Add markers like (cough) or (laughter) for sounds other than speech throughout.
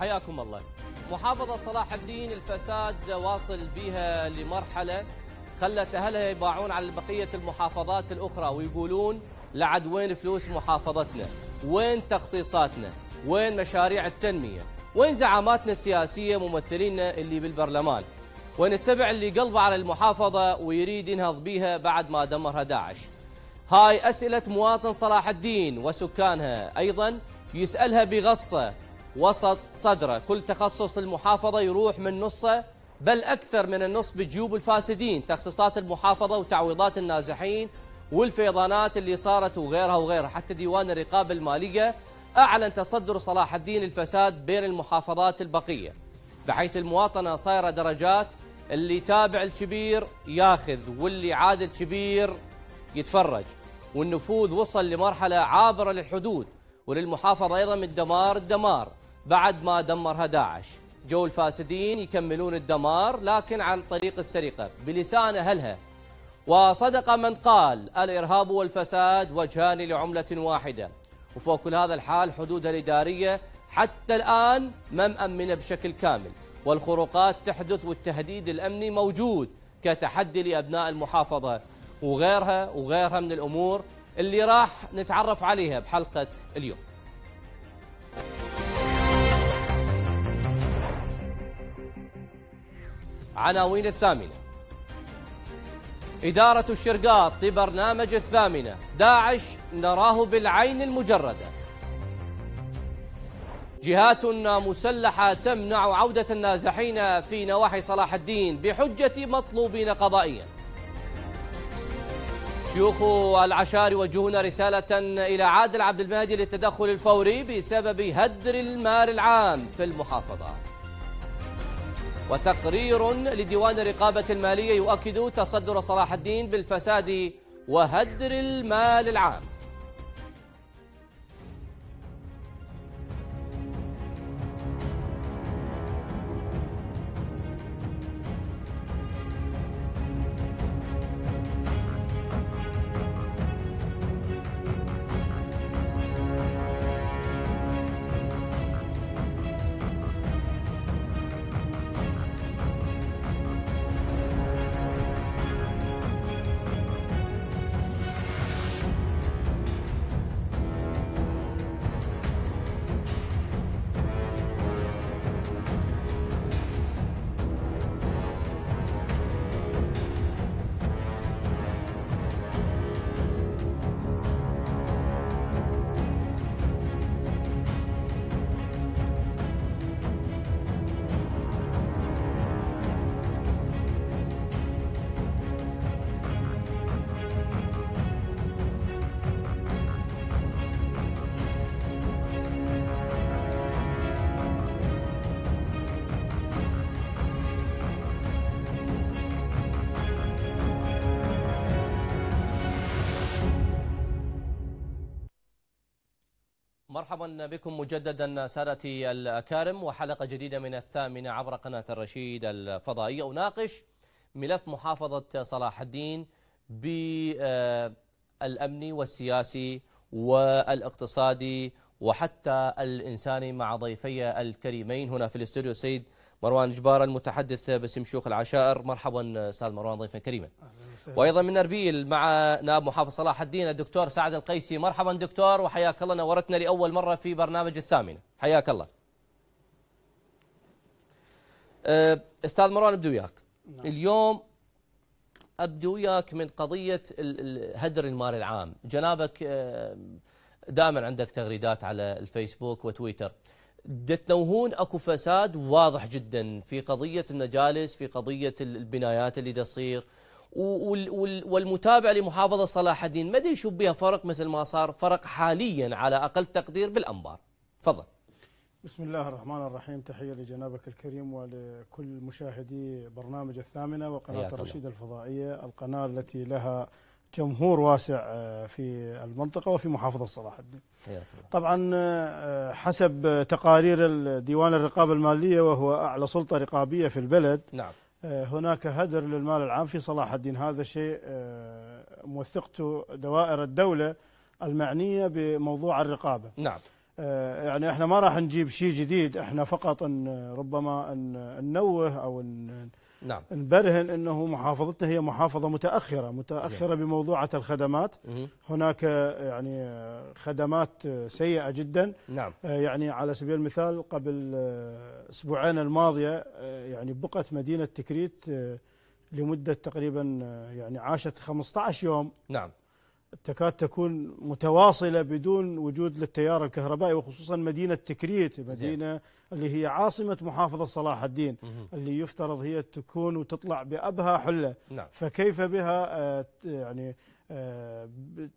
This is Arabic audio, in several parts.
حياكم الله محافظة صلاح الدين الفساد واصل بها لمرحلة خلت أهلها يباعون على بقية المحافظات الأخرى ويقولون لعد وين فلوس محافظتنا وين تخصيصاتنا وين مشاريع التنمية وين زعاماتنا السياسية ممثلينا اللي بالبرلمان وين السبع اللي قلبه على المحافظة ويريد ينهض بيها بعد ما دمرها داعش هاي أسئلة مواطن صلاح الدين وسكانها أيضا يسألها بغصة وسط صدره كل تخصص للمحافظة يروح من نصه بل أكثر من النص بجيوب الفاسدين تخصصات المحافظة وتعويضات النازحين والفيضانات اللي صارت وغيرها وغيرها حتى ديوان الرقابة المالية أعلن تصدر صلاح الدين الفساد بين المحافظات البقية بحيث المواطنة صايرة درجات اللي يتابع الكبير ياخذ واللي عاد الكبير يتفرج والنفوذ وصل لمرحلة عابرة للحدود وللمحافظة أيضا من دمار الدمار بعد ما دمرها داعش جو الفاسدين يكملون الدمار لكن عن طريق السرقة بلسان أهلها وصدق من قال الإرهاب والفساد وجهان لعملة واحدة وفوق كل هذا الحال حدودها الإدارية حتى الآن ما مأمنة بشكل كامل والخروقات تحدث والتهديد الأمني موجود كتحدي لأبناء المحافظة وغيرها وغيرها من الأمور اللي راح نتعرف عليها بحلقة اليوم عناوين الثامنة إدارة الشرقاط ببرنامج الثامنة داعش نراه بالعين المجردة جهات مسلحة تمنع عودة النازحين في نواحي صلاح الدين بحجة مطلوبين قضائيا شيوخ العشار يوجهون رسالة إلى عادل عبد المهدي للتدخل الفوري بسبب هدر المال العام في المحافظة وتقرير لديوان الرقابة المالية يؤكد تصدر صلاح الدين بالفساد وهدر المال العام مرحبا بكم مجددا سادتي الأكارم وحلقة جديدة من الثامنة عبر قناة الرشيد الفضائية أناقش ملف محافظة صلاح الدين بالأمني والسياسي والاقتصادي وحتى الإنساني مع ضيفي الكريمين هنا في الاستوديو سيد مروان جبار المتحدث باسم شيوخ العشائر مرحبا استاذ مروان ضيفا كريما وايضا من اربيل مع نائب محافظ صلاح الدين الدكتور سعد القيسي مرحبا دكتور وحياك الله نورتنا لاول مره في برنامج الثامنه حياك الله أه، استاذ مروان ابدي وياك نعم. اليوم ابدي وياك من قضيه هدر المال العام جنابك أه، دائما عندك تغريدات على الفيسبوك وتويتر دتنوهون اكو فساد واضح جدا في قضيه المجالس في قضيه البنايات اللي تصير والمتابع لمحافظه صلاح الدين ما يشوف بها فرق مثل ما صار فرق حاليا على اقل تقدير بالانبار تفضل بسم الله الرحمن الرحيم تحيه لجنابك الكريم ولكل مشاهدي برنامج الثامنه وقناه الرشيد الفضائيه القناه التي لها جمهور واسع آه، في المنطقه وفي محافظه صلاح الدين طبعا آه، حسب تقارير ديوان الرقابة المالية وهو أعلى سلطة رقابية في البلد نعم. آه، هناك هدر للمال العام في صلاح الدين هذا شيء آه، موثقته دوائر الدولة المعنية بموضوع الرقابة نعم يعني احنا ما راح نجيب شيء جديد احنا فقط ان ربما ان ننوه او ان نعم نبرهن انه محافظتنا هي محافظه متاخره متاخره زي. بموضوعه الخدمات مه. هناك يعني خدمات سيئه جدا نعم آه، يعني على سبيل المثال قبل اسبوعين الماضيه آه، يعني بقت مدينه تكريت آه، لمده تقريبا يعني عاشت 15 يوم نعم تكاد تكون متواصلة بدون وجود للتيار الكهربائي وخصوصا مدينة تكريت مدينة اللي هي عاصمة محافظة صلاح الدين اللي يفترض هي تكون وتطلع بأبهى حلة نعم. فكيف بها آه، يعني آه،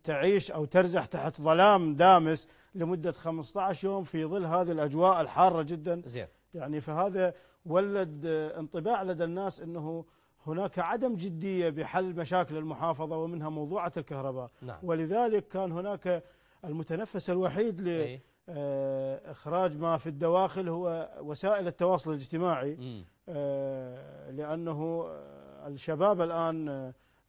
تعيش أو ترزح تحت ظلام دامس لمدة 15 يوم في ظل هذه الأجواء الحارة جدا زين. يعني فهذا ولد آه، انطباع لدى الناس أنه هناك عدم جدية بحل مشاكل المحافظة ومنها موضوعة الكهرباء نعم. ولذلك كان هناك المتنفس الوحيد لإخراج آه، إخراج ما في الدواخل هو وسائل التواصل الاجتماعي آه، لأنه الشباب الآن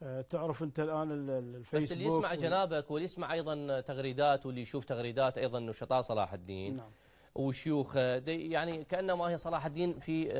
آه، تعرف انت الان الفيسبوك بس اللي يسمع جنابك واللي يسمع ايضا تغريدات واللي يشوف تغريدات ايضا نشطاء صلاح الدين نعم وشيوخ يعني كانما هي صلاح الدين في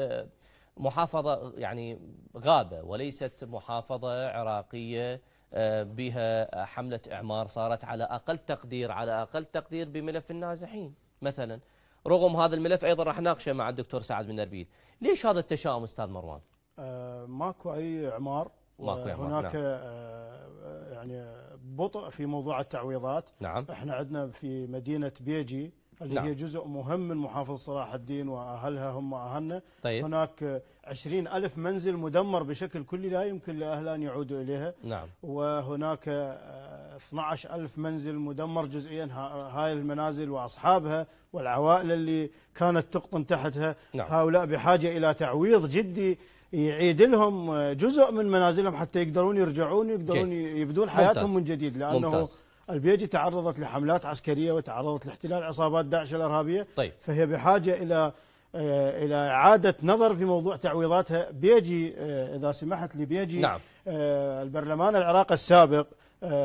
محافظة يعني غابة وليست محافظة عراقية آه، بها حملة إعمار صارت على أقل تقدير على أقل تقدير بملف النازحين مثلا رغم هذا الملف أيضا راح ناقشه مع الدكتور سعد من نربيل ليش هذا التشاؤم أستاذ مروان؟ آه، ماكو أي إعمار ماكو إعمار هناك نعم. آه، يعني بطء في موضوع التعويضات نعم احنا عندنا في مدينة بيجي اللي نعم. هي جزء مهم من محافظة صلاح الدين وأهلها هم أهلنا طيب. هناك عشرين ألف منزل مدمر بشكل كلي لا يمكن لأهلها أن يعودوا إليها نعم. وهناك 12 ألف منزل مدمر جزئيا هاي المنازل وأصحابها والعوائل اللي كانت تقطن تحتها نعم. هؤلاء بحاجة إلى تعويض جدي يعيد لهم جزء من منازلهم حتى يقدرون يرجعون يقدرون يبدون حياتهم ممتاز. من جديد لأنه ممتاز. البيجي تعرضت لحملات عسكريه وتعرضت لاحتلال عصابات داعش الارهابيه طيب. فهي بحاجه الى آه، الى اعاده نظر في موضوع تعويضاتها بيجي آه، اذا سمحت لي بيجي نعم. آه، البرلمان العراقي السابق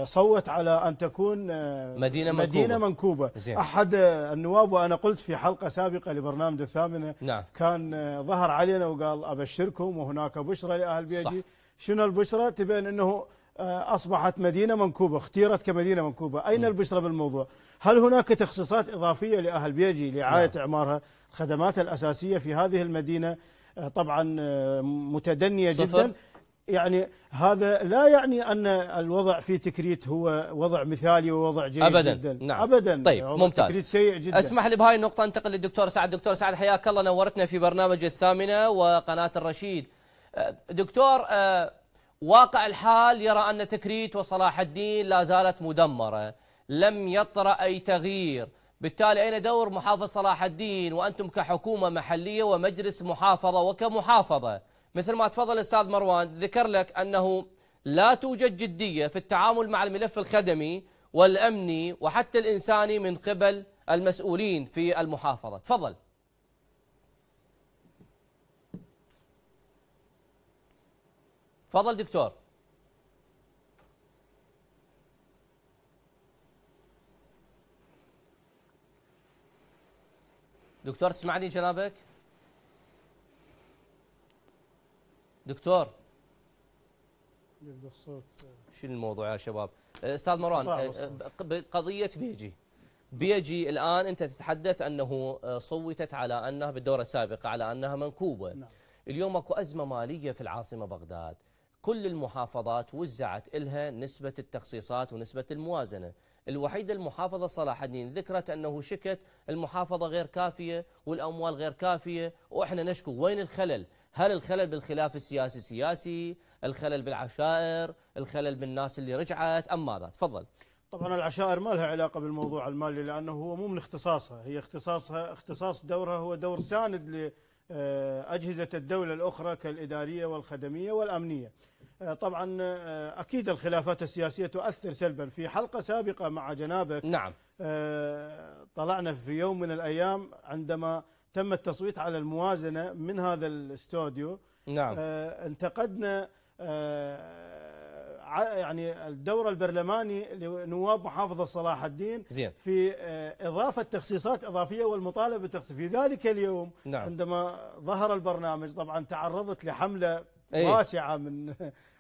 صوت على ان تكون مدينه منكوبه, مدينة منكوبة. زين. احد النواب وانا قلت في حلقه سابقه لبرنامج الثامنه نعم. كان ظهر علينا وقال ابشركم وهناك بشرى لاهل بيجي صح. شنو البشرى تبين انه آه، أصبحت مدينة منكوبة اختيرت كمدينة منكوبة أين البشرة بالموضوع هل هناك تخصيصات إضافية لأهل بيجي لرعايه نعم. إعمارها الخدمات الأساسية في هذه المدينة آه، طبعا آه، متدنية صفر. جدا يعني هذا لا يعني أن الوضع في تكريت هو وضع مثالي ووضع جيد أبدا جدا نعم. أبدا طيب ممتاز تكريت سيء جدا اسمح لي بهاي النقطة أنتقل للدكتور سعد دكتور سعد حياك الله نورتنا في برنامج الثامنة وقناة الرشيد دكتور واقع الحال يرى أن تكريت وصلاح الدين لا زالت مدمرة لم يطرأ أي تغيير بالتالي أين دور محافظ صلاح الدين وأنتم كحكومة محلية ومجلس محافظة وكمحافظة مثل ما تفضل أستاذ مروان ذكر لك أنه لا توجد جدية في التعامل مع الملف الخدمي والأمني وحتى الإنساني من قبل المسؤولين في المحافظة تفضل تفضل دكتور دكتور تسمعني جنابك دكتور شنو شو الموضوع يا شباب استاذ مروان أه، قضيه بيجي بيجي الان انت تتحدث انه أه، صوتت على انها بالدوره السابقه على انها منكوبه نعم. اليوم اكو ازمه ماليه في العاصمه بغداد كل المحافظات وزعت إلها نسبة التخصيصات ونسبة الموازنة الوحيدة المحافظة صلاح الدين ذكرت أنه شكت المحافظة غير كافية والأموال غير كافية وإحنا نشكو وين الخلل هل الخلل بالخلاف السياسي سياسي الخلل بالعشائر الخلل بالناس اللي رجعت أم ماذا تفضل طبعا العشائر ما لها علاقة بالموضوع المالي لأنه هو مو من اختصاصها هي اختصاصها اختصاص دورها هو دور ساند لأجهزة الدولة الأخرى كالإدارية والخدمية والأمنية آه، طبعا آه، أكيد الخلافات السياسية تؤثر سلبا في حلقة سابقة مع جنابك نعم آه، طلعنا في يوم من الأيام عندما تم التصويت على الموازنة من هذا الاستوديو نعم انتقدنا يعني الدور البرلماني لنواب محافظة صلاح الدين زين. في إضافة تخصيصات إضافية والمطالبة بتخصيص في ذلك اليوم نعم. عندما ظهر البرنامج طبعا تعرضت لحملة أيه؟ واسعه من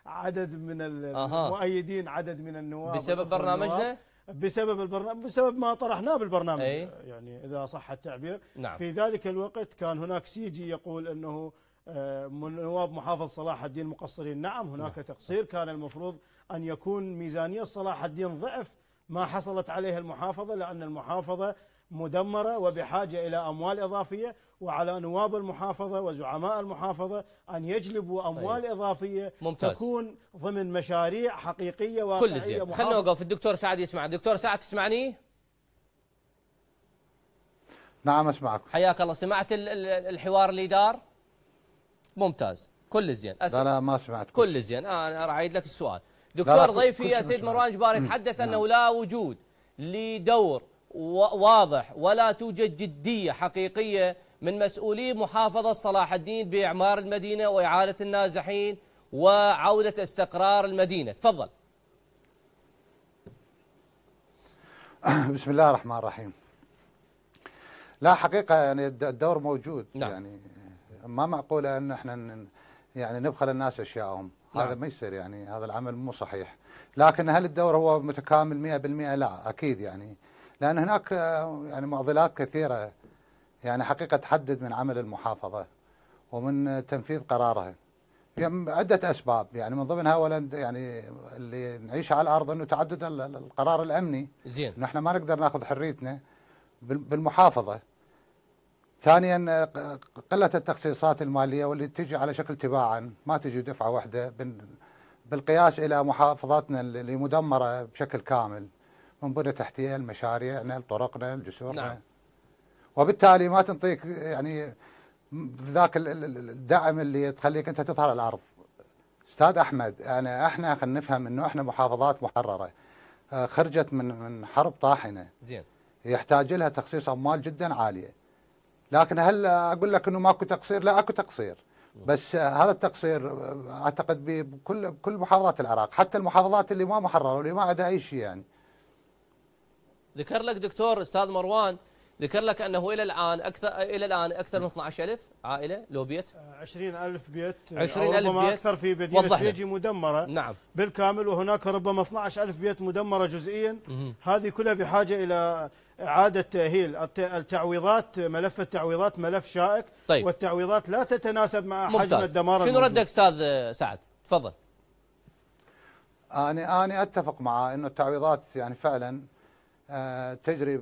عدد من المؤيدين عدد من النواب بسبب برنامجنا بسبب البرنامج بسبب ما طرحناه بالبرنامج أي؟ يعني اذا صح التعبير نعم. في ذلك الوقت كان هناك سيجي يقول انه آه، من نواب محافظ صلاح الدين مقصرين نعم هناك نعم. تقصير كان المفروض ان يكون ميزانيه صلاح الدين ضعف ما حصلت عليها المحافظه لان المحافظه مدمرة وبحاجة إلى أموال إضافية وعلى نواب المحافظة وزعماء المحافظة أن يجلبوا طيب. أموال طيب. إضافية ممتاز. تكون ضمن مشاريع حقيقية واقعية كل زين خلنا نوقف الدكتور سعد يسمع دكتور سعد تسمعني نعم أسمعك حياك الله سمعت الحوار اللي دار ممتاز كل زين أسمع. لا لا ما سمعت كل, كل زين آه أنا أعيد لك السؤال دكتور ضيفي يا سيد مروان جبار يتحدث نعم. أنه لا وجود لدور واضح ولا توجد جدية حقيقية من مسؤولي محافظة صلاح الدين بإعمار المدينة وإعادة النازحين وعودة استقرار المدينة تفضل (coughs) بسم الله الرحمن الرحيم لا حقيقة يعني الدور موجود نعم. يعني ما معقولة أن احنا يعني نبخل الناس أشياءهم نعم. هذا ما يصير يعني هذا العمل مو صحيح لكن هل الدور هو متكامل 100% لا أكيد يعني لأن هناك يعني معضلات كثيرة يعني حقيقة تحدد من عمل المحافظة ومن تنفيذ قرارها يعني عدة أسباب يعني من ضمنها أولا يعني اللي نعيش على الأرض أنه تعدد القرار الأمني زين نحن ما نقدر ناخذ حريتنا بالمحافظة ثانيا قلة التخصيصات المالية واللي تجي على شكل تباعا ما تجي دفعة واحدة بالقياس إلى محافظاتنا اللي مدمرة بشكل كامل من بنى تحتيه مشاريعنا طرقنا جسورنا نعم. وبالتالي ما تنطيك يعني ذاك الدعم اللي تخليك انت تظهر على الارض استاذ احمد انا احنا خلينا نفهم انه احنا محافظات محرره آه، خرجت من من حرب طاحنه زين يحتاج لها تخصيص اموال جدا عاليه لكن هل اقول لك انه ماكو تقصير لا اكو تقصير بس آه، هذا التقصير آه، اعتقد بكل بكل محافظات العراق حتى المحافظات اللي ما محرره واللي ما عندها اي شيء يعني ذكر لك دكتور استاذ مروان ذكر لك انه الى الان اكثر الى الان اكثر من 12000 عائله لو بيت 20000 بيت 20000 يعني بيت اكثر في مدينه يجي مدمره نعم بالكامل وهناك ربما 12000 بيت مدمره جزئيا هذه كلها بحاجه الى اعاده تاهيل التعويضات ملف التعويضات ملف شائك طيب. والتعويضات لا تتناسب مع ممتاز. حجم الدمار شنو ردك استاذ سعد تفضل انا انا اتفق مع انه التعويضات يعني فعلا آه، تجري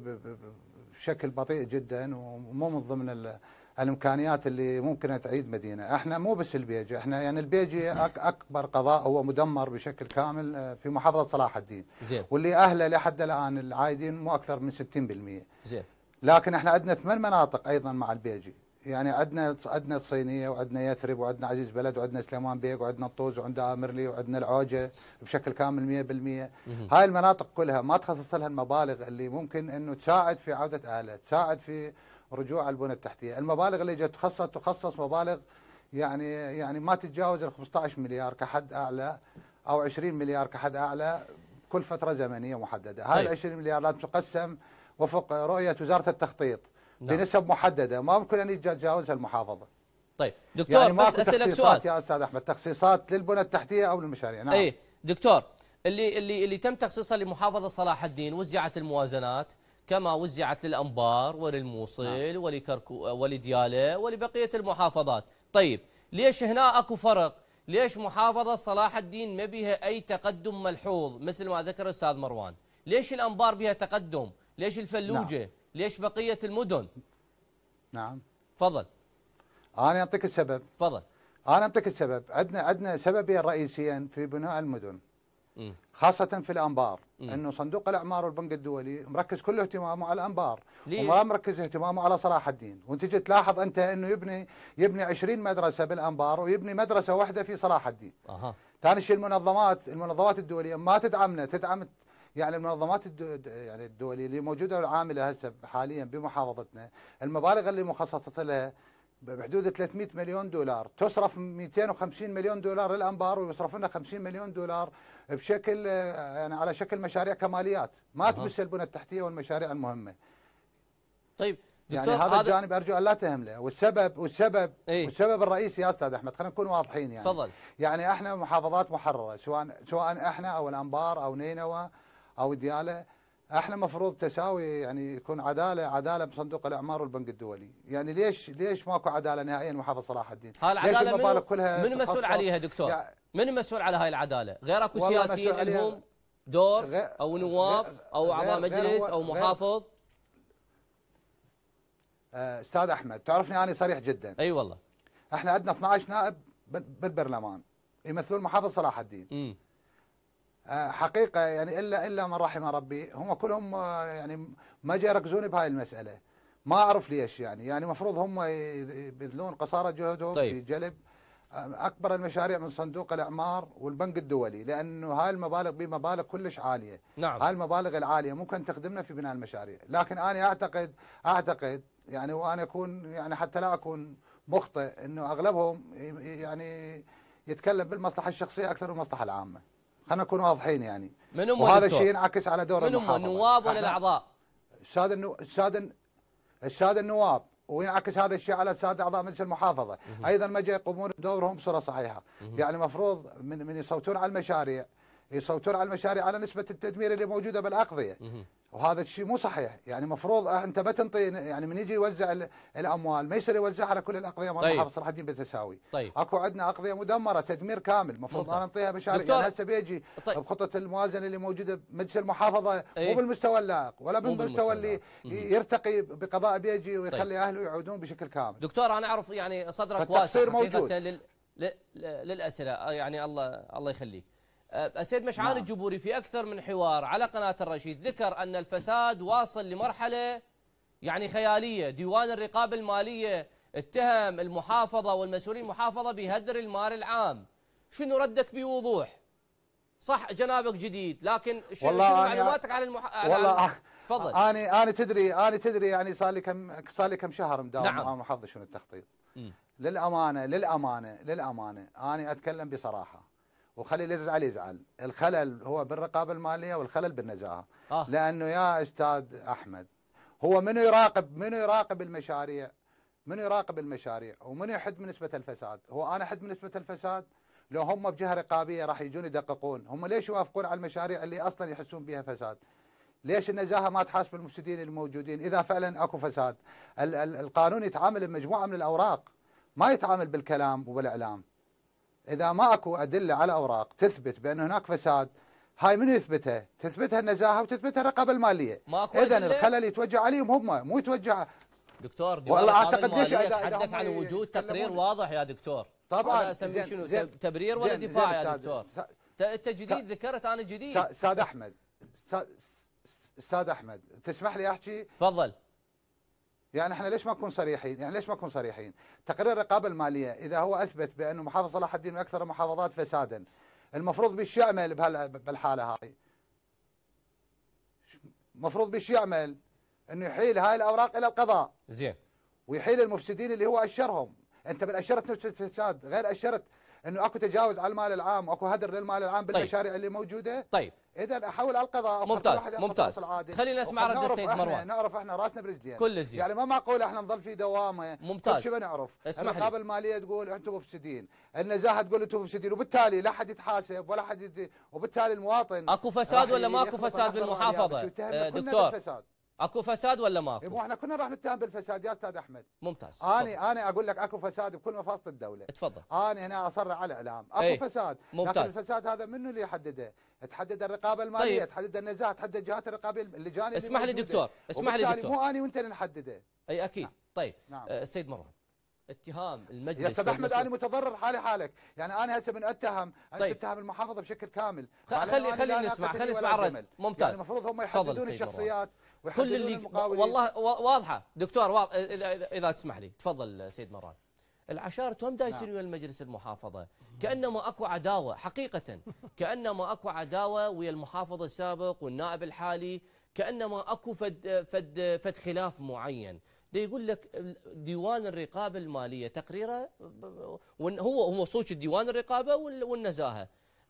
بشكل بطيء جدا ومو من ضمن الامكانيات اللي ممكن تعيد مدينه، احنا مو بس البيجي، احنا يعني البيجي اكبر قضاء هو مدمر بشكل كامل آه، في محافظه صلاح الدين. زين. واللي اهله لحد الان العايدين مو اكثر من 60%. زين. لكن احنا عندنا ثمان مناطق ايضا مع البيجي، يعني عندنا عندنا الصينيه وعندنا يثرب وعندنا عزيز بلد وعندنا سليمان بيك وعندنا الطوز وعندنا امرلي وعندنا العوجه بشكل كامل 100% هاي المناطق كلها ما تخصص لها المبالغ اللي ممكن انه تساعد في عوده اهلها، تساعد في رجوع البنى التحتيه، المبالغ اللي جت تخصص تخصص مبالغ يعني يعني ما تتجاوز ال 15 مليار كحد اعلى او 20 مليار كحد اعلى كل فتره زمنيه محدده، هاي طيب. ال 20 مليار لازم تقسم وفق رؤيه وزاره التخطيط. نعم. بنسب محدده ما ممكن ان يتجاوزها المحافظه طيب دكتور يعني بس اسالك سؤال يا استاذ احمد تخصيصات للبنى التحتيه او للمشاريع نعم اي دكتور اللي اللي اللي تم تخصيصها لمحافظه صلاح الدين وزعت الموازنات كما وزعت للانبار وللموصل نعم. ولكركو ولدياله ولبقيه المحافظات طيب ليش هنا اكو فرق ليش محافظه صلاح الدين ما بها اي تقدم ملحوظ مثل ما ذكر الاستاذ مروان ليش الانبار بها تقدم ليش الفلوجه نعم. ليش بقية المدن نعم تفضل أنا أعطيك السبب تفضل أنا أعطيك السبب عندنا عندنا سببين رئيسيين في بناء المدن خاصة في الأنبار أنه صندوق الأعمار والبنك الدولي مركز كل اهتمامه على الأنبار ليه؟ وما مركز اهتمامه على صلاح الدين وانت جيت تلاحظ أنت أنه يبني يبني 20 مدرسة بالأنبار ويبني مدرسة واحدة في صلاح الدين أها. ثاني شيء المنظمات المنظمات الدولية ما تدعمنا تدعم يعني المنظمات يعني الدوليه اللي موجوده والعامله هسه حاليا بمحافظتنا المبالغ اللي مخصصه لها بحدود 300 مليون دولار تصرف 250 مليون دولار للانبار ويصرف لنا 50 مليون دولار بشكل يعني على شكل مشاريع كماليات ما تمس البنى التحتيه والمشاريع المهمه طيب يعني هذا الجانب ارجو ان لا تهمله والسبب والسبب ايه؟ والسبب الرئيسي يا استاذ احمد خلينا نكون واضحين يعني تفضل يعني احنا محافظات محرره سواء سواء احنا او الانبار او نينوى او دياله احنا مفروض تساوي يعني يكون عداله عداله بصندوق الاعمار والبنك الدولي، يعني ليش ليش ماكو عداله نهائيا محافظ صلاح الدين؟ هاي ليش المبالغ كلها من مسؤول عليها دكتور؟ يعني من مسؤول على هاي العداله؟ غير اكو سياسيين لهم دور او نواب او اعضاء مجلس او محافظ؟ آه، استاذ احمد تعرفني انا صريح جدا اي أيوة والله احنا عندنا 12 نائب بالبرلمان يمثلون محافظ صلاح الدين م. آه، حقيقة يعني إلا إلا من رحم ربي هم كلهم آه، يعني ما جاء يركزون بهاي المسألة ما أعرف ليش يعني يعني مفروض هم يبذلون قصارى جهدهم طيب. في جلب آه، أكبر المشاريع من صندوق الإعمار والبنك الدولي لأنه هاي المبالغ بمبالغ كلش عالية نعم. هاي المبالغ العالية ممكن تخدمنا في بناء المشاريع لكن أنا أعتقد أعتقد يعني وأنا أكون يعني حتى لا أكون مخطئ أنه أغلبهم يعني يتكلم بالمصلحة الشخصية أكثر من المصلحة العامة خلينا نكون واضحين يعني من وهذا الشيء ينعكس على دور من هم النواب ولا الاعضاء؟ الساده النو... الساده الساده النواب وينعكس هذا الشيء على الساده اعضاء مجلس المحافظه، ايضا ما يقومون بدورهم بصوره صحيحه، يعني المفروض من من يصوتون على المشاريع يصوتون على المشاريع على نسبه التدمير اللي موجوده بالاقضيه. وهذا الشيء مو صحيح يعني مفروض آه، انت ما تنطي يعني من يجي يوزع الاموال ما يصير يوزعها على كل الاقضيه مال طيب. محافظ صلاح الدين بالتساوي طيب. اكو عندنا اقضيه مدمره تدمير كامل المفروض انا انطيها مشاريع يعني هسه بيجي طيب. بخطه الموازنه اللي موجوده بمجلس المحافظه ايه؟ مو بالمستوى اللايق ولا بالمستوى اللي يرتقي بقضاء بيجي ويخلي طيب. اهله يعودون بشكل كامل دكتور انا اعرف يعني صدرك واسع موجود لل... للاسئله آه، يعني الله الله يخليك آه، السيد مشعل نعم. الجبوري في أكثر من حوار على قناة الرشيد ذكر أن الفساد واصل لمرحلة يعني خيالية ديوان الرقابة المالية اتهم المحافظة والمسؤولين المحافظة بهدر المال العام شنو ردك بوضوح صح جنابك جديد لكن شنو, والله شنو معلوماتك على المح... والله تفضل انا انا تدري انا تدري يعني صار لي كم صار لي كم شهر مداوم نعم. محافظ شنو التخطيط م. للامانه للامانه للامانه انا اتكلم بصراحه وخلي اللي يزعل يزعل الخلل هو بالرقابة المالية والخلل بالنزاهة آه. لأنه يا أستاذ أحمد هو منو يراقب منو يراقب المشاريع منو يراقب المشاريع ومنو يحد من نسبة الفساد هو أنا أحد من نسبة الفساد لو هم بجهة رقابية راح يجون يدققون هم ليش يوافقون على المشاريع اللي أصلا يحسون بها فساد ليش النزاهه ما تحاسب المفسدين الموجودين اذا فعلا اكو فساد القانون يتعامل بمجموعه من الاوراق ما يتعامل بالكلام وبالاعلام إذا ما أكو أدلة على أوراق تثبت بأن هناك فساد هاي من يثبتها؟ تثبتها النزاهة وتثبتها الرقابة المالية إذا الخلل يتوجه عليهم هم مو يتوجه دكتور والله اعتقد ليش تحدث عن وجود تقرير واضح يا دكتور طبعا انا اسميه شنو زين تبرير ولا زين دفاع زين يا دكتور انت جديد ذكرت انا جديد استاذ احمد استاذ احمد تسمح لي احكي تفضل يعني احنا ليش ما نكون صريحين؟ يعني ليش ما نكون صريحين؟ تقرير الرقابه الماليه اذا هو اثبت بانه محافظه صلاح الدين من اكثر المحافظات فسادا المفروض بيش يعمل بهالحاله هاي؟ المفروض بيش يعمل؟ انه يحيل هاي الاوراق الى القضاء. زين. ويحيل المفسدين اللي هو اشرهم، انت من اشرت الفساد غير اشرت انه اكو تجاوز على المال العام واكو هدر للمال العام طيب. بالمشاريع طيب. اللي موجوده. طيب اذا احاول القضاء ممتاز ممتاز خلينا نسمع رد السيد مروان نعرف احنا راسنا برجلينا كل زين يعني ما معقول احنا نظل في دوامه ممتاز شو بنعرف الرقابه الماليه تقول انتم مفسدين النزاهه تقول انتم مفسدين وبالتالي لا حد يتحاسب ولا حد وبالتالي المواطن اكو فساد ولا ماكو فساد بالمحافظه دكتور اكو فساد ولا ماكو؟ مو احنا كنا راح نتهم بالفساد يا استاذ احمد ممتاز انا انا اقول لك اكو فساد بكل مفاصل الدوله تفضل انا هنا اصر على الاعلام اكو ايه؟ فساد ممتاز. لكن الفساد هذا منو اللي يحدده؟ تحدد الرقابه الماليه طيب. تحدد النزاهه تحدد الجهات الرقابيه اللجان اسمح لي دكتور اسمح لي دكتور مو انا وانت اللي نحدده اي اكيد نعم. طيب نعم. السيد آه، مروان اتهام المجلس يا استاذ احمد انا متضرر حالي حالك يعني انا هسه من اتهم انت طيب. تتهم المحافظه بشكل كامل خلي خلي نسمع خلي نسمع الرد ممتاز يعني المفروض هم يحددون الشخصيات كل اللي والله واضحه دكتور واضح اذا تسمح لي تفضل سيد مران العشار هم نعم. دايسين ويا المجلس المحافظه كانما اكو عداوه حقيقه كانما اكو عداوه ويا المحافظ السابق والنائب الحالي كانما اكو فد فد فد خلاف معين دي يقول لك ديوان الرقابه الماليه تقريره هو هو صوت ديوان الرقابه والنزاهه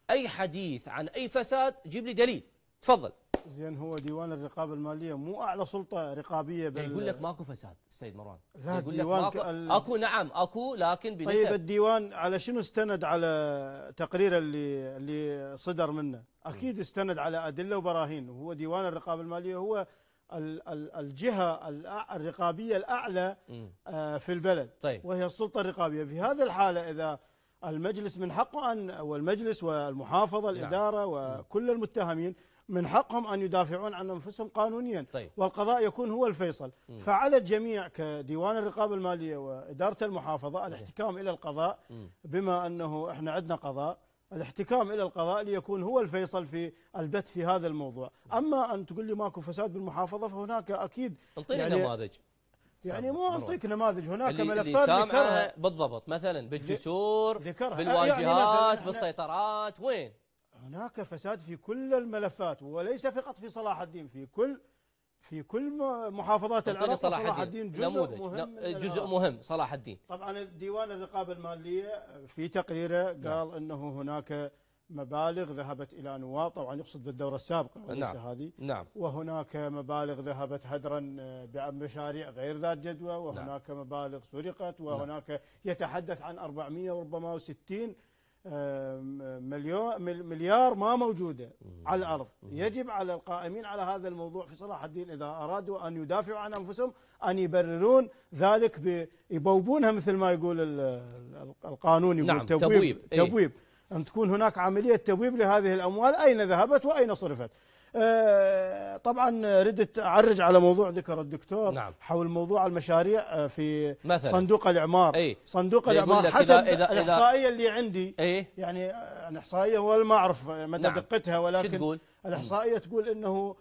اي حديث عن اي فساد جيب لي دليل تفضل زين هو ديوان الرقابه الماليه مو اعلى سلطه رقابيه بال... يقول لك ماكو فساد السيد مروان لا يقول لك ماكو ال... اكو نعم اكو لكن بنسب طيب الديوان على شنو استند على تقرير اللي اللي صدر منه اكيد استند على ادله وبراهين وهو ديوان الرقابه الماليه هو الجهة الرقابية الأعلى آه، في البلد طيب. وهي السلطة الرقابية في هذه الحالة إذا المجلس من حقه أن والمجلس والمحافظة نعم. الإدارة نعم. وكل المتهمين من حقهم أن يدافعون عن أنفسهم قانونيا طيب. والقضاء يكون هو الفيصل مم. فعلى الجميع كديوان الرقابة المالية وإدارة المحافظة الاحتكام إلى القضاء بما أنه إحنا عندنا قضاء الاحتكام إلى القضاء ليكون هو الفيصل في البت في هذا الموضوع أما أن تقول لي ماكو فساد بالمحافظة فهناك أكيد أعطيني يعني نماذج يعني مو انطيك نماذج هناك اللي ملفات اللي ذكرها بالضبط مثلا بالجسور يعني بالواجهات يعني بالسيطرات وين هناك فساد في كل الملفات وليس فقط في صلاح الدين في كل في كل محافظات العراق صلاح, صلاح الدين, الدين جزء نموذج مهم جزء مهم صلاح الدين طبعا ديوان الرقابه الماليه في تقريره نعم. قال نعم. انه هناك مبالغ ذهبت الى نواب طبعا يقصد بالدوره السابقه نعم. هذه نعم. وهناك مبالغ ذهبت هدرا بمشاريع غير ذات جدوى نعم. وهناك نعم. مبالغ سرقت نعم. وهناك نعم. يتحدث عن 400 وربما 60 مليار ما موجوده على الارض، يجب على القائمين على هذا الموضوع في صلاح الدين اذا ارادوا ان يدافعوا عن انفسهم ان يبررون ذلك يبوبونها مثل ما يقول القانون يقول نعم تبويب تبويب, إيه. تبويب. أن تكون هناك عملية تبويب لهذه الأموال أين ذهبت وأين صرفت آه، طبعا ردت اعرج على موضوع ذكر الدكتور نعم. حول موضوع المشاريع آه، في مثلا. صندوق الاعمار أي. صندوق الاعمار حسب إذا إذا الاحصائيه اللي عندي أي. يعني الاحصائيه آه، ولا ما اعرف مدى نعم. دقتها ولكن تقول؟ الاحصائيه تقول انه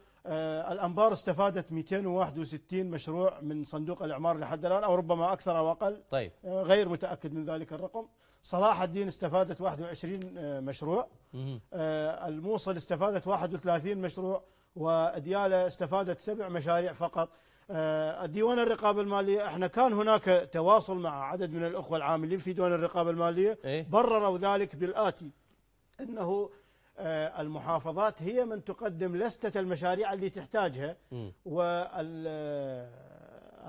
الأنبار استفادت 261 مشروع من صندوق الإعمار لحد الآن أو ربما أكثر أو أقل طيب. غير متأكد من ذلك الرقم صلاح الدين استفادت 21 آه، مشروع آه، الموصل استفادت 31 مشروع وديالة استفادت سبع مشاريع فقط آه، الديوان الرقابة المالية احنا كان هناك تواصل مع عدد من الأخوة العاملين في ديوان الرقابة المالية إيه. برروا ذلك بالآتي أنه المحافظات هي من تقدم لستة المشاريع اللي تحتاجها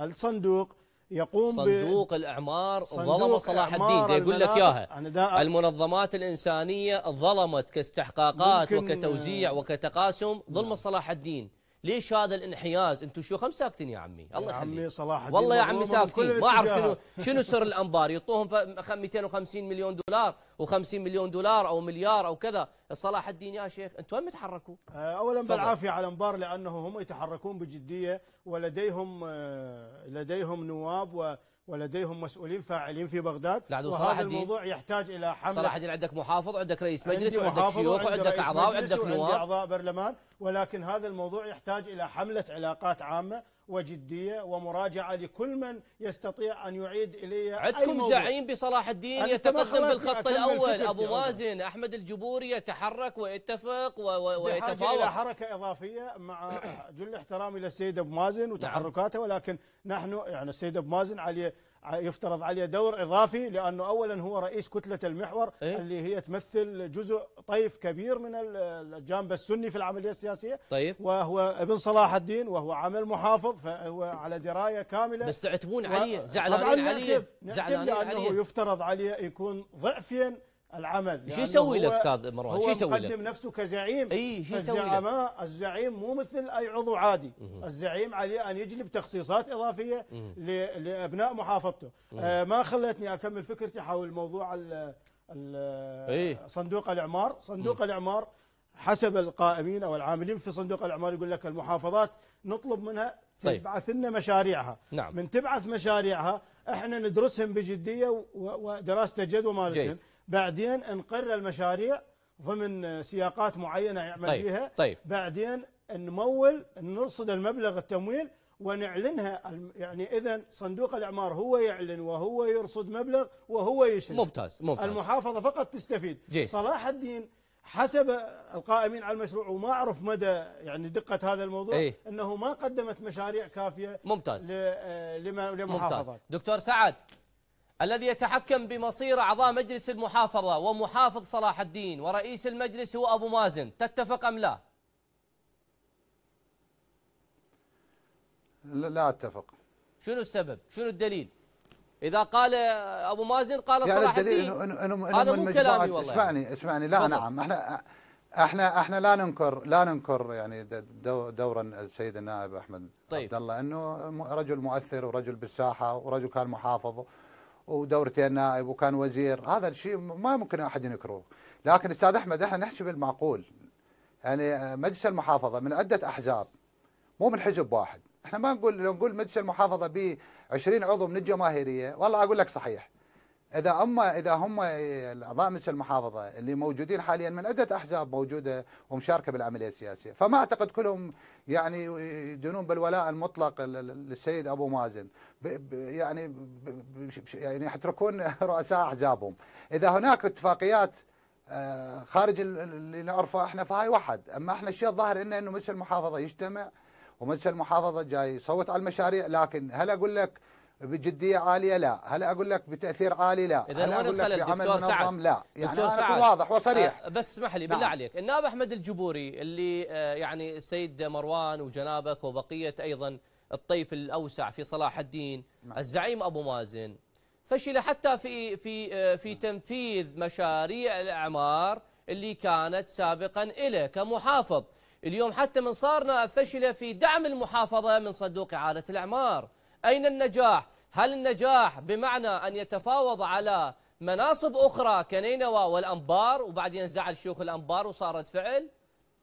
والصندوق يقوم صندوق الاعمار صندوق ظلم صلاح الدين ده يقول لك اياها المنظمات الانسانيه ظلمت كاستحقاقات وكتوزيع وكتقاسم ظلم نعم. صلاح الدين ليش هذا الانحياز انتم شو خمس ساكتين يا عمي الله يخليك عمي صلاح الدين والله يا عمي ساكتين ما اعرف شنو (laughs) شنو سر الانبار يعطوهم 250 مليون دولار و50 مليون دولار او مليار او كذا صلاح الدين يا شيخ انتم وين متحركوا؟ آه، اولا بالعافيه على انبار لانه هم يتحركون بجديه ولديهم آه، لديهم نواب ولديهم مسؤولين فاعلين في بغداد وهذا الموضوع يحتاج الى حمله صلاح الدين عندك محافظ وعندك رئيس مجلس وعندك شيوخ وعندك اعضاء وعندك نواب وعندك اعضاء برلمان ولكن هذا الموضوع يحتاج الى حمله علاقات عامه وجدية ومراجعة لكل من يستطيع أن يعيد إلي عندكم زعيم بصلاح الدين يتقدم بالخط الأول أبو مازن أحمد الجبوري يتحرك ويتفق ويتفاوض إلى حركة إضافية مع (coughs) جل احترامي للسيد أبو مازن وتحركاته ولكن نحن يعني السيد أبو مازن عليه يفترض عليه دور اضافي لانه اولا هو رئيس كتله المحور إيه؟ اللي هي تمثل جزء طيف كبير من الجانب السني في العمليه السياسيه طيب وهو ابن صلاح الدين وهو عمل محافظ فهو على درايه كامله بس تعتبون عليه زعلانين عليه زعلانين عليه يفترض عليه يكون ضعفين العمل شو يسوي لك استاذ مروان شو يسوي لك يقدم نفسه كزعيم اي شو يسوي لك الزعيم مو مثل اي عضو عادي مه. الزعيم عليه ان يجلب تخصيصات اضافيه مه. لابناء محافظته آه ما خلتني اكمل فكرتي حول موضوع ال ال صندوق الاعمار صندوق مه. الاعمار حسب القائمين او العاملين في صندوق الاعمار يقول لك المحافظات نطلب منها طيب. تبعث لنا مشاريعها نعم. من تبعث مشاريعها احنا ندرسهم بجديه ودراسه جدوى مالتهم بعدين نقر المشاريع ضمن سياقات معينة يعمل طيب. بها طيب. بعدين نمول نرصد المبلغ التمويل ونعلنها يعني اذا صندوق الاعمار هو يعلن وهو يرصد مبلغ وهو يشرف ممتاز ممتاز المحافظه فقط تستفيد جي. صلاح الدين حسب القائمين على المشروع وما اعرف مدى يعني دقه هذا الموضوع ايه؟ انه ما قدمت مشاريع كافيه ممتاز آه، لمحافظات ممتاز. دكتور سعد الذي يتحكم بمصير أعضاء مجلس المحافظة ومحافظ صلاح الدين ورئيس المجلس هو أبو مازن تتفق أم لا؟ لا أتفق شنو السبب؟ شنو الدليل؟ إذا قال أبو مازن قال صلاح الدين هذا مو كلامي والله اسمعني اسمعني لا فضل. نعم احنا احنا احنا لا ننكر لا ننكر يعني دورا السيد النائب احمد طيب. عبد الله انه رجل مؤثر ورجل بالساحه ورجل كان محافظ ودورتي النائب وكان وزير هذا الشيء ما ممكن احد ينكره لكن استاذ احمد احنا نحكي بالمعقول يعني آه، مجلس المحافظه من عده احزاب مو من حزب واحد احنا ما نقول لو نقول مجلس المحافظه ب 20 عضو من الجماهيريه والله اقول لك صحيح إذا هم إذا هم الأعضاء مجلس المحافظة اللي موجودين حاليا من عدة أحزاب موجودة ومشاركة بالعملية السياسية فما أعتقد كلهم يعني يدنون بالولاء المطلق للسيد أبو مازن يعني يعني يتركون (laughs) رؤساء أحزابهم إذا هناك اتفاقيات آه، خارج اللي نعرفه احنا فهاي واحد اما احنا الشيء الظاهر انه انه مجلس المحافظه يجتمع ومجلس المحافظه جاي يصوت على المشاريع لكن هل اقول لك بجدية عالية لا هل أقول لك بتأثير عالي لا هل أقول لك بعمل منظم لا يعني أنا أكون واضح وصريح أه بس اسمح لي بالله نعم. عليك النائب أحمد الجبوري اللي آه، يعني السيد مروان وجنابك وبقية أيضا الطيف الأوسع في صلاح الدين نعم. الزعيم أبو مازن فشل حتى في في آه، في نعم. تنفيذ مشاريع الإعمار اللي كانت سابقا له كمحافظ اليوم حتى من صارنا فشل في دعم المحافظة من صندوق إعادة الإعمار أين النجاح هل النجاح بمعنى أن يتفاوض على مناصب أخرى كنينوى والأنبار وبعدين زعل شيوخ الأنبار وصارت فعل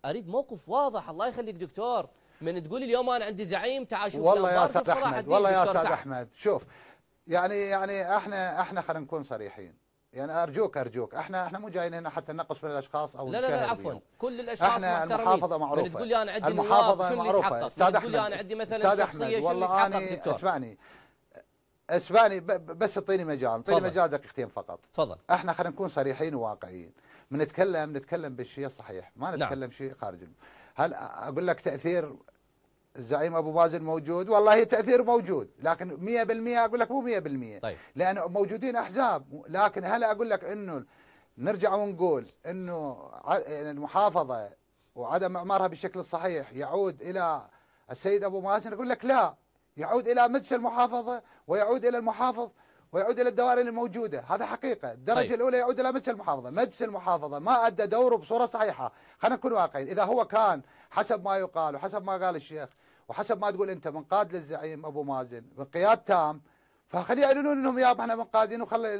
أريد موقف واضح الله يخليك دكتور من تقول اليوم أنا عندي زعيم تعال شوف والله يا أستاذ أحمد والله يا أستاذ أحمد شوف يعني يعني احنا احنا خلينا نكون صريحين يعني ارجوك ارجوك احنا احنا مو جايين هنا حتى ننقص من الاشخاص او لا لا, لا عفوا كل الاشخاص احنا المحافظه معروفه تقول لي انا عندي المحافظه معروفه استاذ احمد تقول لي انا عندي مثلا استاذ احمد والله انا اسمعني اسباني بس اعطيني مجال اعطيني مجال دقيقتين فقط تفضل احنا خلينا نكون صريحين وواقعيين بنتكلم نتكلم بالشيء الصحيح ما نعم. نتكلم نعم. شيء خارج هل اقول لك تاثير الزعيم ابو مازن موجود والله تاثير موجود لكن 100% اقول لك مو 100% طيب. لان موجودين احزاب لكن هل اقول لك انه نرجع ونقول انه المحافظه وعدم اعمارها بالشكل الصحيح يعود الى السيد ابو مازن اقول لك لا يعود إلى مجلس المحافظة ويعود إلى المحافظ ويعود إلى الدوائر الموجودة هذا حقيقة الدرجة طيب. الأولى يعود إلى مجلس المحافظة مجلس المحافظة ما أدى دوره بصورة صحيحة خلينا نكون واقعيين إذا هو كان حسب ما يقال وحسب ما قال الشيخ وحسب ما تقول أنت من قاد للزعيم أبو مازن بقياد تام فخليه يعلنون انهم يابا احنا منقادين وخلى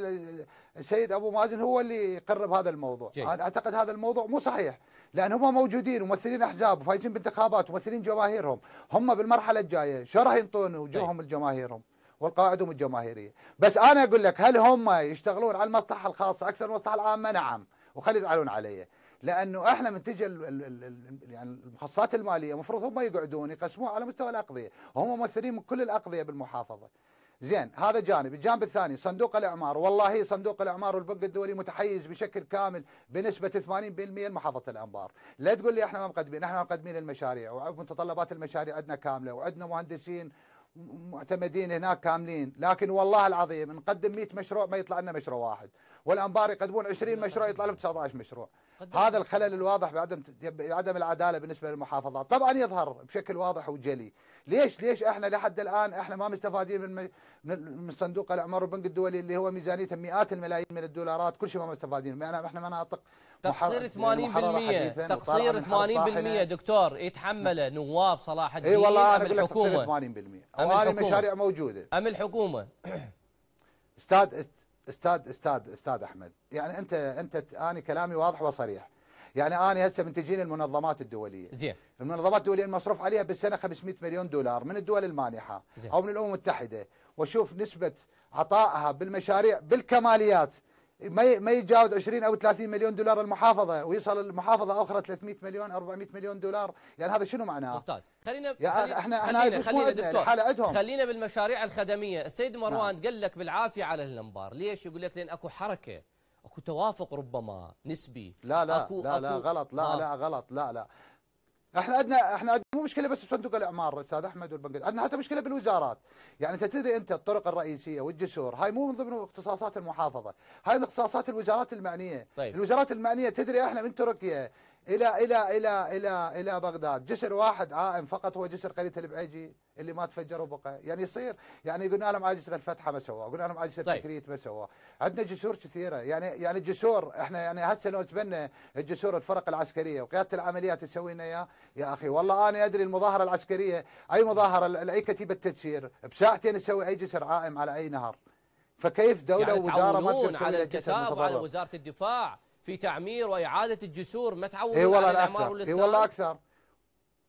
السيد ابو مازن هو اللي يقرب هذا الموضوع، جي. انا اعتقد هذا الموضوع مو صحيح، لان هم موجودين وممثلين احزاب وفايزين بانتخابات وممثلين جماهيرهم، هم بالمرحله الجايه شو راح ينطون وجوههم لجماهيرهم؟ والقاعدهم الجماهيريه، بس انا اقول لك هل هم يشتغلون على المصلحه الخاصه اكثر من المصلحه العامه؟ نعم، وخلي يزعلون علي، لانه احنا من تجي يعني المخصصات الماليه المفروض هم يقعدون يقسموها على مستوى الاقضيه، وهم ممثلين من كل الاقضيه بالمحافظه. زين هذا جانب الجانب الثاني صندوق الإعمار والله صندوق الإعمار والبنك الدولي متحيز بشكل كامل بنسبة 80% لمحافظة الأنبار لا تقول لي احنا ما مقدمين احنا مقدمين المشاريع ومتطلبات المشاريع عندنا كاملة وعندنا مهندسين معتمدين هناك كاملين لكن والله العظيم نقدم 100 مشروع ما يطلع لنا مشروع واحد والأنبار يقدمون 20 مشروع يطلع لهم 19 مشروع هذا الخلل الواضح بعدم بعدم العداله بالنسبه للمحافظات طبعا يظهر بشكل واضح وجلي ليش ليش احنا لحد الان احنا ما مستفادين من من صندوق الاعمار والبنك الدولي اللي هو ميزانيته مئات الملايين من الدولارات كل شيء ما مستفادين يعني احنا مناطق تقصير 80% تقصير 80% دكتور يتحمله نعم. نواب صلاح الدين اي والله انا اقول لك تقصير 80% هذه مشاريع موجوده ام الحكومه استاذ استاذ استاذ استاذ احمد يعني انت انت انا كلامي واضح وصريح يعني انا هسه من تجيني المنظمات الدوليه زين المنظمات الدوليه المصروف عليها بالسنه 500 مليون دولار من الدول المانحه زين. او من الامم المتحده واشوف نسبه عطائها بالمشاريع بالكماليات ما ما يتجاوز 20 او 30 مليون دولار المحافظه ويصل المحافظه اخرى 300 مليون 400 مليون دولار يعني هذا شنو معناه ممتاز خلينا احنا خلينا احنا خلينا دكتور عندهم خلينا بالمشاريع الخدميه السيد نعم. مروان نعم. قال لك بالعافيه على الانبار ليش يقول لك لان اكو حركه اكو توافق ربما نسبي لا لا أكو لا, أكو لا غلط لا آه. لا غلط لا لا احنا عندنا احنا عندنا مو مشكله بس بصندوق الاعمار استاذ احمد والبنك عندنا حتى مشكله بالوزارات يعني انت تدري انت الطرق الرئيسيه والجسور هاي مو من ضمن اختصاصات المحافظه هاي من اختصاصات الوزارات المعنيه طيب. الوزارات المعنيه تدري احنا من تركيا إلى إلى إلى إلى إلى بغداد جسر واحد عائم فقط هو جسر قرية البعيجي اللي ما تفجر وبقى يعني يصير يعني قلنا لهم على جسر الفتحة ما سواه قلنا لهم على جسر طيب. تكريت ما سواه عندنا جسور كثيرة يعني يعني جسور احنا يعني هسه لو تبنى الجسور الفرق العسكرية وقيادة العمليات تسوي لنا اياه يا أخي والله أنا أدري المظاهرة العسكرية أي مظاهرة أي كتيبة تجسير بساعتين تسوي أي جسر عائم على أي نهر فكيف دولة يعني وزارة ما تقدر على الكتاب وعلى وزارة الدفاع في تعمير واعاده الجسور ما تعول اي والله اكثر اي والله اكثر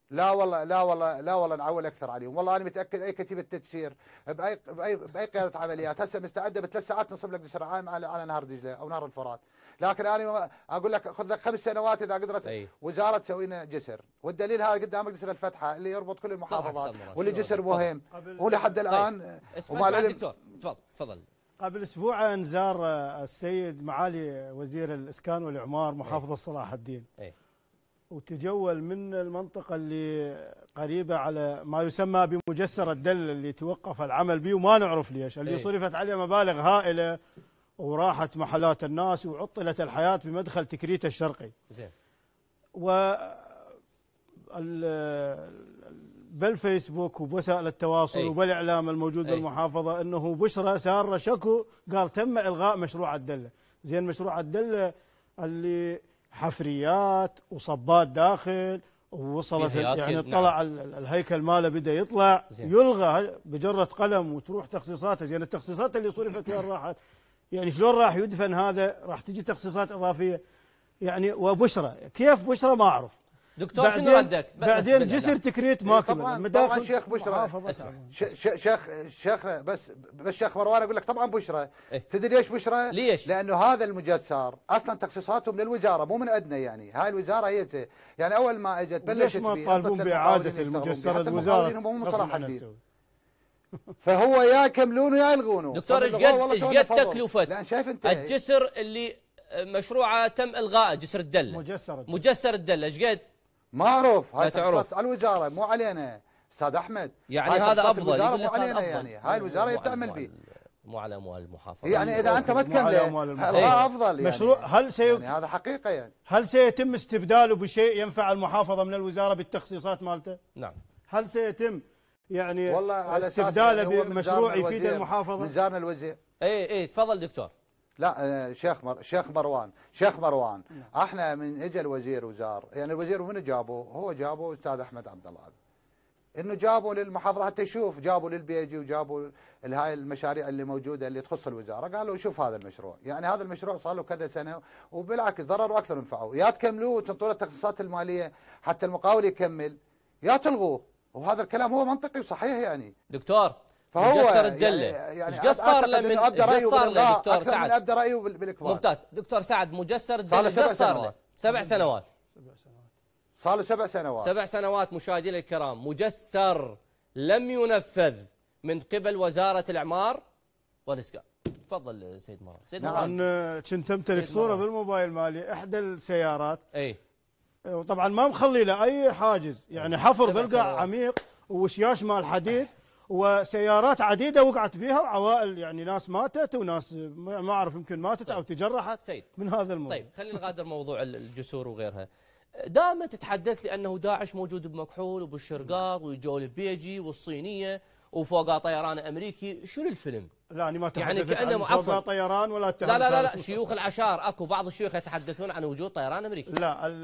لا والله لا والله لا والله نعول اكثر عليهم والله انا متاكد اي كتيبه تدسير باي باي باي قياده عمليات هسه مستعده بثلاث ساعات نصب لك جسر عام على على نهر دجله او نهر الفرات لكن انا اقول لك خذ لك خمس سنوات اذا قدرت أي. وزاره تسوي لنا جسر والدليل هذا قدامك جسر الفتحه اللي يربط كل المحافظات واللي جسر مهم ولحد طيب، الان طيب. وما العلم تفضل تفضل قبل اسبوع زار السيد معالي وزير الاسكان والاعمار محافظه إيه. صلاح الدين أي. وتجول من المنطقه اللي قريبه على ما يسمى بمجسر الدل اللي توقف العمل به وما نعرف ليش اللي أي. صرفت عليه مبالغ هائله وراحت محلات الناس وعطلت الحياه بمدخل تكريت الشرقي زين و بالفيسبوك وبوسائل التواصل أي. وبالاعلام الموجود أي. بالمحافظه انه بشرى ساره شكو قال تم الغاء مشروع الدله، زين مشروع الدله اللي حفريات وصبات داخل ووصلت يعني طلع نعم. الهيكل ماله بدا يطلع زين. يلغى بجره قلم وتروح تخصيصاته زين التخصيصات اللي صرفت وين راحت؟ يعني شلون راح يدفن هذا؟ راح تجي تخصيصات اضافيه يعني وبشرى كيف بشرى ما اعرف دكتور شنو ردك؟ بعدين جسر تكريت ما إيه، طبعا, طبعاً شيخ بشرى آه، شيخ شيخ بس بس شيخ مروان اقول لك طبعا بشرى إيه؟ تدري ليش بشرى؟ ليش؟ لانه هذا المجسر اصلا تخصيصاته من الوزاره مو من عندنا يعني هاي الوزاره هي يعني اول ما اجت بلشت ليش ما تطالبون باعاده المجسر الوزاره؟ هم مو صلاح الدين فهو يا يكملونه يا يلغونه دكتور ايش قد ايش قد تكلفه لان شايف انت الجسر اللي مشروعه تم الغائه جسر الدله مجسر الدله مجسر الدله ايش قد معروف هاي تعرف على الوزاره مو علينا استاذ احمد يعني هذا افضل الوزاره مو علينا يعني هاي الوزاره تعمل به مو على اموال المحافظه يعني اذا انت ما تكمل الله افضل يعني مشروع هل سي... يعني هذا حقيقه يعني هل سيتم استبداله بشيء ينفع المحافظه من الوزاره بالتخصيصات مالته؟ نعم هل سيتم يعني والله على استبداله يعني بمشروع يفيد المحافظه؟ من جارنا الوزير اي اي تفضل دكتور لا آه، شيخ مر... شيخ مروان شيخ مروان لا. نعم. احنا من اجى الوزير وزار يعني الوزير من جابه هو جابه استاذ احمد عبد الله انه جابوا للمحافظه حتى يشوف جابوا للبيجي وجابوا هاي المشاريع اللي موجوده اللي تخص الوزاره قالوا شوف هذا المشروع يعني هذا المشروع صار له كذا سنه وبالعكس ضرروا اكثر من فعوا يا تكملوه وتنطوا التخصصات الماليه حتى المقاول يكمل يا تلغوه وهذا الكلام هو منطقي وصحيح يعني دكتور فهو قصر الدله يعني ايش يعني قصر لما ايش قصر له دكتور سعد ابدا رايه بالكبار ممتاز دكتور سعد مجسر الدله قصر سبع سنوات سبع سنوات صار له سبع سنوات سبع سنوات مشاهدينا الكرام مجسر لم ينفذ من قبل وزاره الاعمار والاسكان تفضل سيد مراد سيد نعم. مراد نعم كنت تمتلك صوره بالموبايل مالي احدى السيارات اي وطبعا ما مخلي له اي حاجز يعني حفر بالقاع عميق وشياش مال حديد وسيارات عديدة وقعت بها وعوائل يعني ناس ماتت وناس ما أعرف يمكن ماتت طيب. أو تجرحت سيد. من هذا الموضوع طيب خلينا نغادر موضوع الجسور وغيرها دائما تتحدث لأنه داعش موجود بمكحول وبالشرقاط ويجول بيجي والصينية وفوقها طيران أمريكي شنو الفيلم؟ لا أنا ما يعني كأنه عفوا طيران ولا لا لا لا, لا شيوخ العشار أكو بعض الشيوخ يتحدثون عن وجود طيران أمريكي لا ال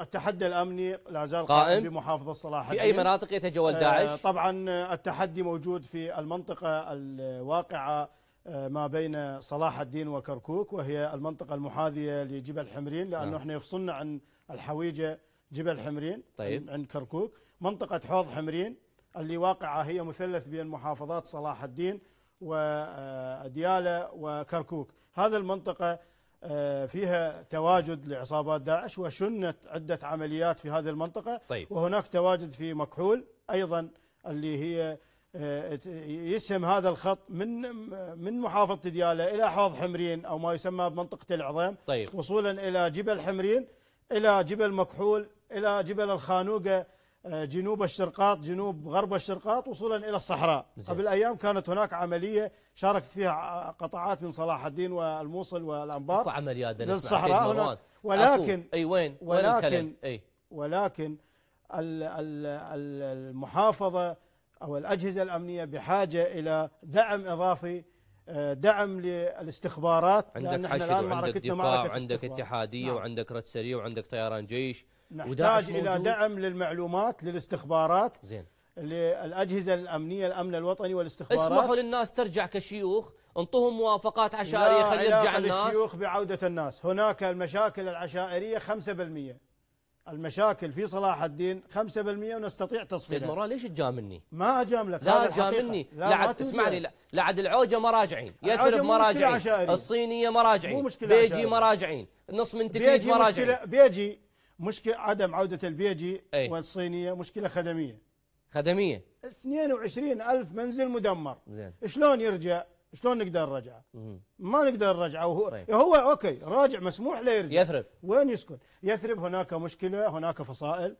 التحدي الأمني لا زال قائم بمحافظة صلاح الدين في أي مناطق يتجول داعش؟ آه، طبعا التحدي موجود في المنطقة الواقعة آه، ما بين صلاح الدين وكركوك وهي المنطقة المحاذية لجبل حمرين لأنه آه. نعم. احنا يفصلنا عن الحويجة جبل حمرين طيب. عند كركوك منطقة حوض حمرين اللي واقعة هي مثلث بين محافظات صلاح الدين وديالة آه، وكركوك هذا المنطقة آه، فيها تواجد لعصابات داعش وشنت عدة عمليات في هذه المنطقة طيب. وهناك تواجد في مكحول أيضا اللي هي آه، يسهم هذا الخط من من محافظة ديالة إلى حوض حمرين أو ما يسمى بمنطقة العظام طيب. وصولا إلى جبل حمرين إلى جبل مكحول إلى جبل الخانوقة آه، جنوب الشرقاط جنوب غرب الشرقاط وصولا إلى الصحراء زي. قبل أيام كانت هناك عملية شاركت فيها قطاعات من صلاح الدين والموصل والأنبار عمليات للصحراء هناك ولكن أي وين ولكن وين أي. ولكن المحافظة أو الأجهزة الأمنية بحاجة إلى دعم إضافي آه، دعم للاستخبارات عندك حشد وعندك دفاع وعندك اتحادية نعم. وعندك رد سريع وعندك طيران جيش نحتاج إلى دعم للمعلومات للاستخبارات زين للأجهزة الأمنية الأمن الوطني والاستخبارات اسمحوا للناس ترجع كشيوخ انطوهم موافقات عشائرية خلي يرجع الناس الشيوخ بعودة الناس هناك المشاكل العشائرية 5% المشاكل في صلاح الدين 5% ونستطيع تصفيها سيد مران ليش تجاملني؟ ما اجاملك لا تجاملني لا, لعد اسمعني لا, لا العوجه مراجعين يثرب مراجعين الصينيه مراجعين بيجي عشائري. مراجعين نص من تكريت مراجعين بيجي مشكلة عدم عودة البيجي أي. والصينية مشكلة خدمية خدمية 22 ألف منزل مدمر زين. شلون يرجع شلون نقدر نرجعه ما نقدر نرجعه وهو طيب. هو أوكي راجع مسموح له يرجع يثرب وين يسكن يثرب هناك مشكلة هناك فصائل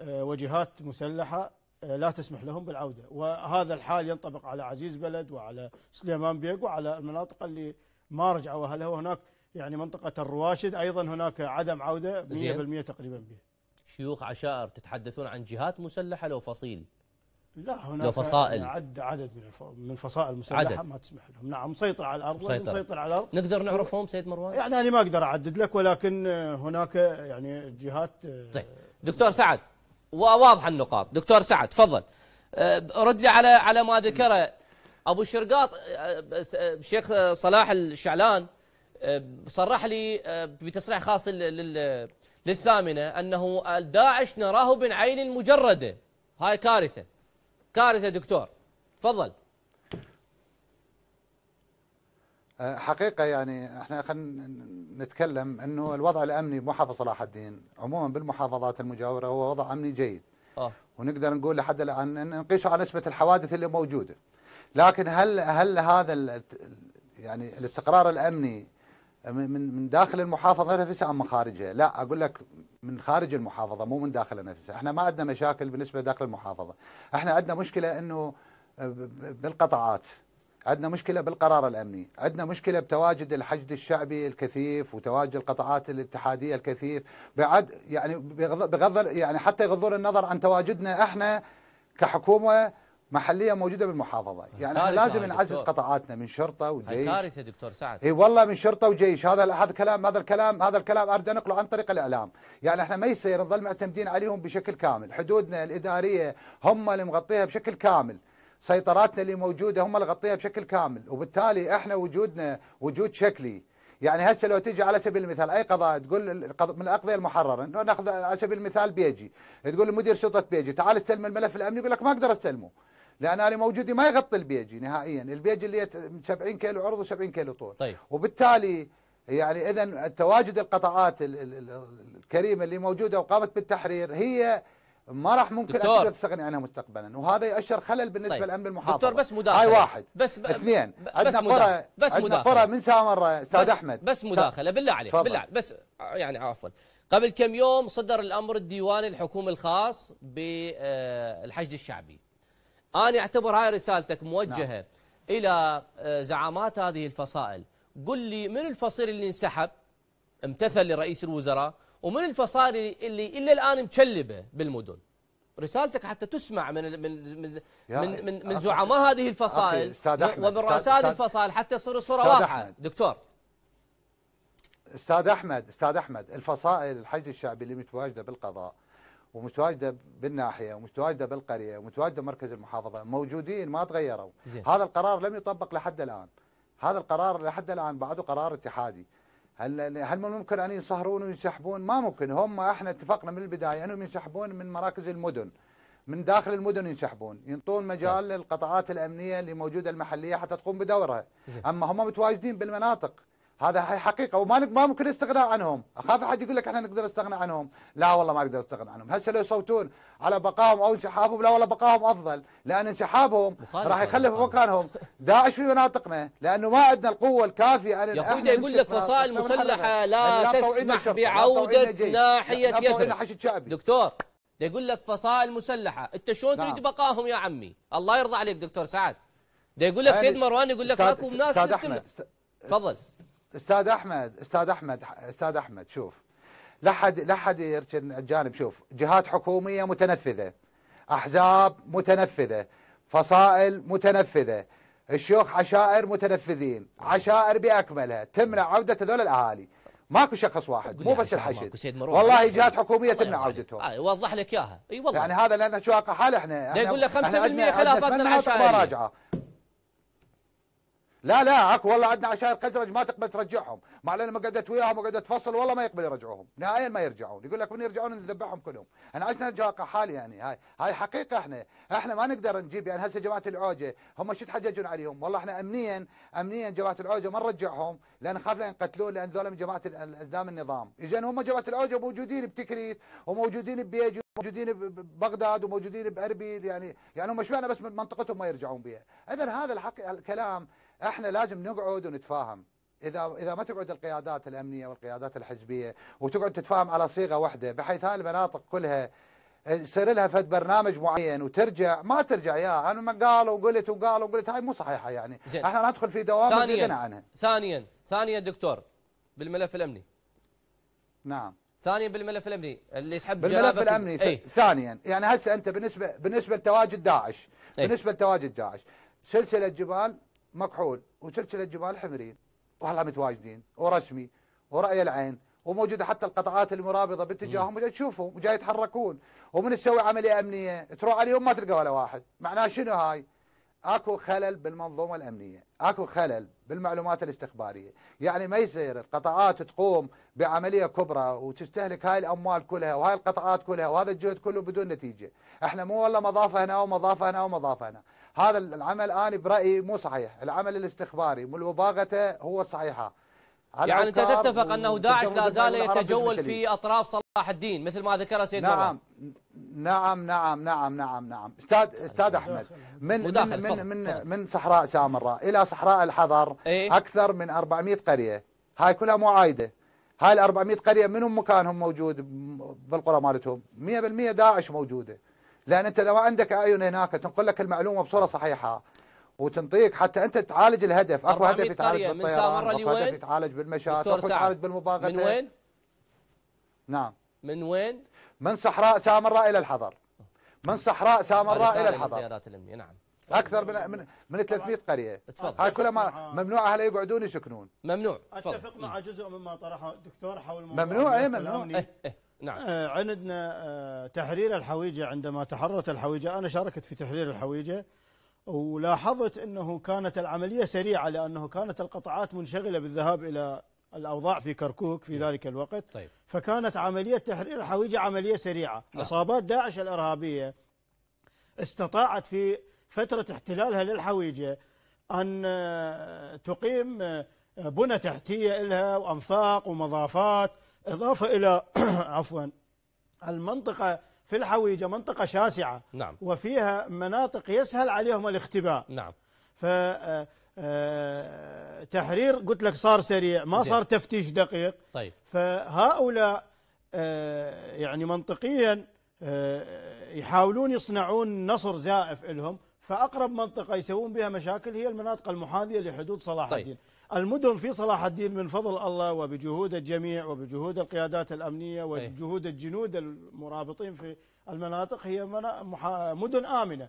آه، وجهات مسلحة آه، لا تسمح لهم بالعودة وهذا الحال ينطبق على عزيز بلد وعلى سليمان بيق وعلى المناطق اللي ما رجعوا أهلها وهناك يعني منطقة الرواشد أيضا هناك عدم عودة 100% تقريبا به شيوخ عشائر تتحدثون عن جهات مسلحة لو فصيل لا هناك لو فصائل عد عدد من من فصائل مسلحه عدد. ما تسمح لهم نعم مسيطر على الارض مسيطر. مسيطر على الارض نقدر نعرفهم سيد مروان يعني انا ما اقدر اعدد لك ولكن هناك يعني جهات آه، طيب دكتور سعد وواضح النقاط دكتور سعد تفضل آه، رد لي على على ما ذكره ابو الشرقاط الشيخ آه، صلاح الشعلان صرح لي آه، بتصريح خاص للثامنة أنه داعش نراه بعين مجردة هاي كارثة كارثة دكتور تفضل آه، حقيقة يعني احنا خلينا نتكلم انه الوضع الامني بمحافظة صلاح الدين عموما بالمحافظات المجاورة هو وضع امني جيد. أوه. ونقدر نقول لحد الان نقيسه على نسبة الحوادث اللي موجودة. لكن هل هل هذا يعني الاستقرار الامني من من داخل المحافظه نفسها ام من خارجها لا اقول لك من خارج المحافظه مو من داخل نفسها احنا ما عندنا مشاكل بالنسبه داخل المحافظه احنا عندنا مشكله انه بالقطاعات عندنا مشكله بالقرار الامني عندنا مشكله بتواجد الحشد الشعبي الكثيف وتواجد القطاعات الاتحاديه الكثيف بعد يعني بغض يعني حتى يغضون النظر عن تواجدنا احنا كحكومه محليه موجوده بالمحافظه يعني احنا لازم نعزز قطاعاتنا من شرطه وجيش كارثه دكتور سعد اي والله من شرطه وجيش هذا هذا الكلام هذا الكلام هذا الكلام اريد انقله عن طريق الاعلام يعني احنا ما يصير نظل معتمدين عليهم بشكل كامل حدودنا الاداريه هم اللي مغطيها بشكل كامل سيطراتنا اللي موجوده هم اللي غطيها بشكل كامل وبالتالي احنا وجودنا وجود شكلي يعني هسه لو تجي على سبيل المثال اي قضاء تقول من الاقضيه المحرره ناخذ على سبيل المثال بيجي تقول لمدير شرطه بيجي تعال استلم الملف الامني يقول لك ما اقدر استلمه لان انا موجودي ما يغطي البيجي نهائيا البيجي اللي 70 كيلو عرض و70 كيلو طول طيب. وبالتالي يعني اذا تواجد القطاعات ال ال ال الكريمه اللي موجوده وقامت بالتحرير هي ما راح ممكن اقدر تستغني عنها مستقبلا وهذا يؤشر خلل بالنسبه طيب. لامن المحافظه دكتور بس مداخله هاي واحد بس ب... اثنين عندنا قرى بس عندنا قرى من سامره استاذ احمد بس مداخله بالله عليك بالله بس يعني عفوا قبل كم يوم صدر الامر الديواني الحكومي الخاص بالحشد آه، الشعبي أنا أعتبر هاي رسالتك موجهة نعم. إلى آه، زعامات هذه الفصائل قل لي من الفصيل اللي انسحب امتثل لرئيس الوزراء ومن الفصائل اللي إلا الآن مكلبة بالمدن رسالتك حتى تسمع من من من من, من, من زعماء هذه الفصائل ومن رؤساء هذه الفصائل حتى تصير الصوره واضحه أحمد. دكتور استاذ احمد استاذ احمد الفصائل الحشد الشعبي اللي متواجده بالقضاء ومتواجده بالناحيه ومتواجده بالقريه ومتواجده مركز المحافظه موجودين ما تغيروا زين. هذا القرار لم يطبق لحد الان هذا القرار لحد الان بعده قرار اتحادي هل هل من ممكن ان ينصهرون وينسحبون؟ ما ممكن هم احنا اتفقنا من البدايه انهم ينسحبون من مراكز المدن من داخل المدن ينسحبون ينطون مجال للقطاعات الامنيه اللي موجوده المحليه حتى تقوم بدورها زين. اما هم متواجدين بالمناطق هذا حقيقه وما ما ممكن نستغنى عنهم، اخاف احد يقول لك احنا نقدر نستغنى عنهم، لا والله ما اقدر استغنى عنهم، هسه لو يصوتون على بقائهم او انسحابهم لا والله بقائهم افضل، لان انسحابهم راح يخلف مكانهم داعش في مناطقنا، لانه ما عندنا القوه الكافيه ان يا اخوي يقول لك فصائل مسلحه لا, تسمح بعوده ناحيه يثرب دكتور ده يقول لك فصائل مسلحه، انت شلون نعم. تريد بقائهم يا عمي؟ الله يرضى عليك دكتور سعد. ده يقول لك يعني سيد مروان يقول لك اكو ناس تفضل استاذ احمد استاذ احمد استاذ احمد شوف لا حد لا حد الجانب شوف جهات حكوميه متنفذه احزاب متنفذه فصائل متنفذه الشيوخ عشائر متنفذين عشائر باكملها تمنع عوده هذول الاهالي ماكو شخص واحد مو بس الحشد والله جهات حكوميه تمنع عودتهم آه يوضح لك اياها اي والله يعني هذا لان شو واقع حال احنا, احنا يقول لك 5% خلافاتنا العشائريه لا لا اكو والله عندنا عشائر خزرج ما تقبل ترجعهم مع لما قعدت وياهم وقعدت فصل والله ما يقبل يرجعوهم نهائيا ما يرجعون يقول لك من يرجعون نذبحهم كلهم انا عشنا جواقع حالي يعني هاي هاي حقيقه احنا احنا ما نقدر نجيب يعني هسه جماعه العوجه هم شو تحججون عليهم والله احنا امنيا امنيا جماعه العوجه ما نرجعهم لان خافنا ينقتلون لان ذولا من جماعه الاقدام النظام اذا هم جماعه العوجه موجودين بتكريت وموجودين ببيجو موجودين ببغداد وموجودين باربيل يعني يعني هم اشمعنى بس من منطقتهم ما يرجعون بها اذا هذا الحق الكلام احنا لازم نقعد ونتفاهم إذا إذا ما تقعد القيادات الأمنية والقيادات الحزبية وتقعد تتفاهم على صيغة واحدة بحيث هاي المناطق كلها يصير لها فد برنامج معين وترجع ما ترجع يا أنا ما قالوا وقلت وقالوا وقلت هاي مو صحيحة يعني زين. احنا ندخل في دوامة ثانيا عنها ثانيا ثانيا دكتور بالملف الأمني نعم ثانيا بالملف الأمني اللي يحب بالملف الأمني ايه؟ ثانيا يعني هسه أنت بالنسبة بالنسبة لتواجد داعش ايه؟ بالنسبة لتواجد داعش سلسلة جبال مكحول وسلسله جمال حمرين والله متواجدين ورسمي وراي العين وموجوده حتى القطعات المرابطه باتجاههم تشوفهم وجاي يتحركون ومن تسوي عمليه امنيه تروح عليهم ما تلقى ولا واحد معناه شنو هاي؟ اكو خلل بالمنظومه الامنيه، اكو خلل بالمعلومات الاستخباريه، يعني ما يصير القطاعات تقوم بعمليه كبرى وتستهلك هاي الاموال كلها وهاي القطاعات كلها وهذا الجهد كله بدون نتيجه، احنا مو والله مضافه هنا ومضافه هنا ومضافه هنا، هذا العمل أنا برأيي مو صحيح العمل الاستخباري والمباغته هو صحيحه. يعني أنت تتفق أنه داعش لا زال يتجول في أطراف صلاح الدين مثل ما ذكر سيد نعم نعم نعم نعم نعم نعم استاذ استاذ أيوة. احمد أيوة. من من من, من, من صحراء سامراء الى صحراء الحضر ايه؟ اكثر من 400 قريه هاي كلها مو عايده هاي ال 400 قريه منهم مكانهم موجود بالقرى مالتهم 100% داعش موجوده لأن أنت لو عندك أعين هناك تنقل لك المعلومة بصورة صحيحة وتنطيك حتى أنت تعالج الهدف أكو هدف يتعالج بالطيران أكو هدف يتعالج بالمشاة أكو يتعالج بالمباغتة من وين؟ نعم من وين؟ من صحراء سامراء إلى الحضر من صحراء سامراء إلى الحضر نعم اكثر من من, من 300 قريه تفضل هاي كلها ما ممنوع اهل يقعدون يسكنون ممنوع اتفق مع جزء مما طرحه الدكتور حول ممنوع اي ممنوع نعم آه، عندنا آه، تحرير الحويجة عندما تحررت الحويجة أنا شاركت في تحرير الحويجة ولاحظت أنه كانت العملية سريعة لأنه كانت القطاعات منشغلة بالذهاب إلى الأوضاع في كركوك في نعم. ذلك الوقت طيب. فكانت عملية تحرير الحويجة عملية سريعة نعم. عصابات داعش الإرهابية استطاعت في فترة احتلالها للحويجة أن آه، تقيم بنى تحتية لها وأنفاق ومضافات إضافة إلى (clears throat) عفوا المنطقة في الحويجة منطقة شاسعة نعم. وفيها مناطق يسهل عليهم الاختباء نعم ف آه، آه، تحرير قلت لك صار سريع ما صار تفتيش دقيق طيب فهؤلاء آه، يعني منطقيا يحاولون يصنعون نصر زائف لهم فأقرب منطقة يسوون بها مشاكل هي المناطق المحاذية لحدود صلاح طيب. الدين المدن في صلاح الدين من فضل الله وبجهود الجميع وبجهود القيادات الأمنية وجهود الجنود المرابطين في المناطق هي مدن آمنة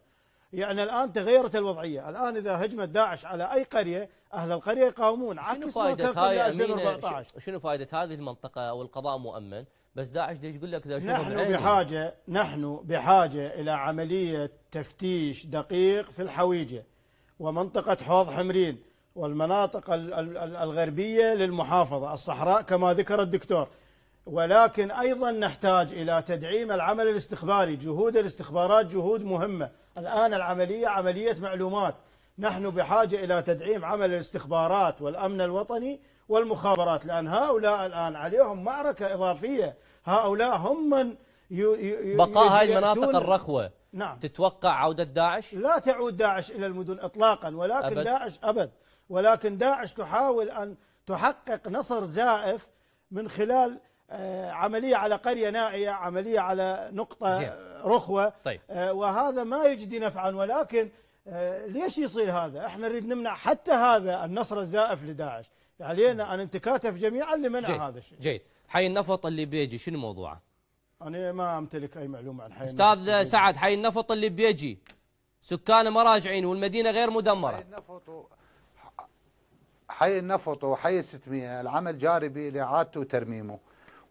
يعني الآن تغيرت الوضعية الآن إذا هجمت داعش على أي قرية أهل القرية يقاومون عكس ما كان في 2014 شنو فائدة هذه المنطقة والقضاء مؤمن بس داعش ليش يقول لك نحن بحاجة نحن بحاجة إلى عملية تفتيش دقيق في الحويجة ومنطقة حوض حمرين والمناطق الغربية للمحافظة الصحراء كما ذكر الدكتور ولكن أيضا نحتاج إلى تدعيم العمل الاستخباري جهود الاستخبارات جهود مهمة الآن العملية عملية معلومات نحن بحاجة إلى تدعيم عمل الاستخبارات والأمن الوطني والمخابرات لأن هؤلاء الآن عليهم معركة إضافية هؤلاء هم من بقاء هاي المناطق الرخوة نعم تتوقع عودة داعش؟ لا تعود داعش إلى المدن إطلاقا ولكن أبد. داعش أبد ولكن داعش تحاول أن تحقق نصر زائف من خلال آه، عملية على قرية نائية عملية على نقطة آه، رخوة طيب. آه، وهذا ما يجدي نفعا ولكن ليش يصير هذا احنا نريد نمنع حتى هذا النصر الزائف لداعش علينا أن نتكاتف جميعا لمنع جيد. هذا الشيء جيد حي النفط اللي بيجي شنو موضوعه أنا ما أمتلك أي معلومة عن حي أستاذ سعد حي النفط اللي بيجي سكانه ما راجعين والمدينة غير مدمرة حي النفط حي النفط وحي الستمية العمل جاري بإعادته وترميمه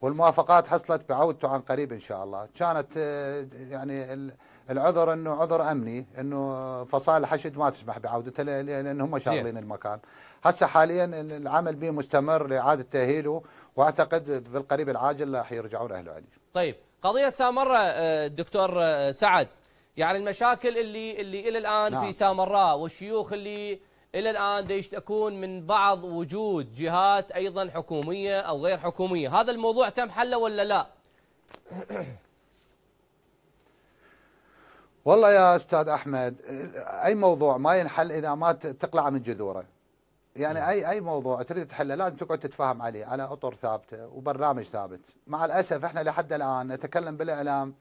والموافقات حصلت بعودته عن قريب إن شاء الله كانت آه، يعني العذر أنه عذر أمني أنه فصائل الحشد ما تسمح بعودته لأن هم شاغلين المكان هسه حاليا العمل به مستمر لإعادة تأهيله وأعتقد بالقريب العاجل راح يرجعون أهل علي طيب قضية سامرة آه، الدكتور آه، سعد يعني المشاكل اللي اللي الى الان نعم. في سامراء والشيوخ اللي إلى الآن يشتكون من بعض وجود جهات أيضا حكومية أو غير حكومية هذا الموضوع تم حله ولا لا والله يا أستاذ أحمد أي موضوع ما ينحل إذا ما تقلع من جذوره يعني اي اي موضوع تريد تحله لازم تقعد تتفاهم عليه على اطر ثابته وبرنامج ثابت مع الاسف احنا لحد الان نتكلم بالاعلام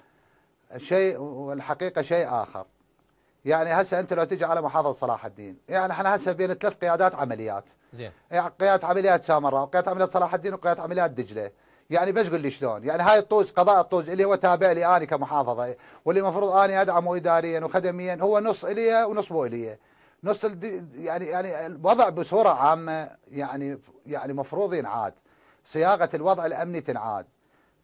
شيء والحقيقه شيء اخر يعني هسه انت لو تجي على محافظه صلاح الدين يعني احنا هسه بين ثلاث قيادات عمليات زين يعني قياده عمليات سامراء وقياده عمليات صلاح الدين وقياده عمليات دجله يعني بس قول لي شلون يعني هاي الطوز قضاء الطوز اللي هو تابع لي انا كمحافظه واللي المفروض انا ادعمه اداريا وخدميا هو نص الي ونص مو الي نص يعني يعني الوضع بصوره عامه يعني يعني مفروض ينعاد صياغه الوضع الامني تنعاد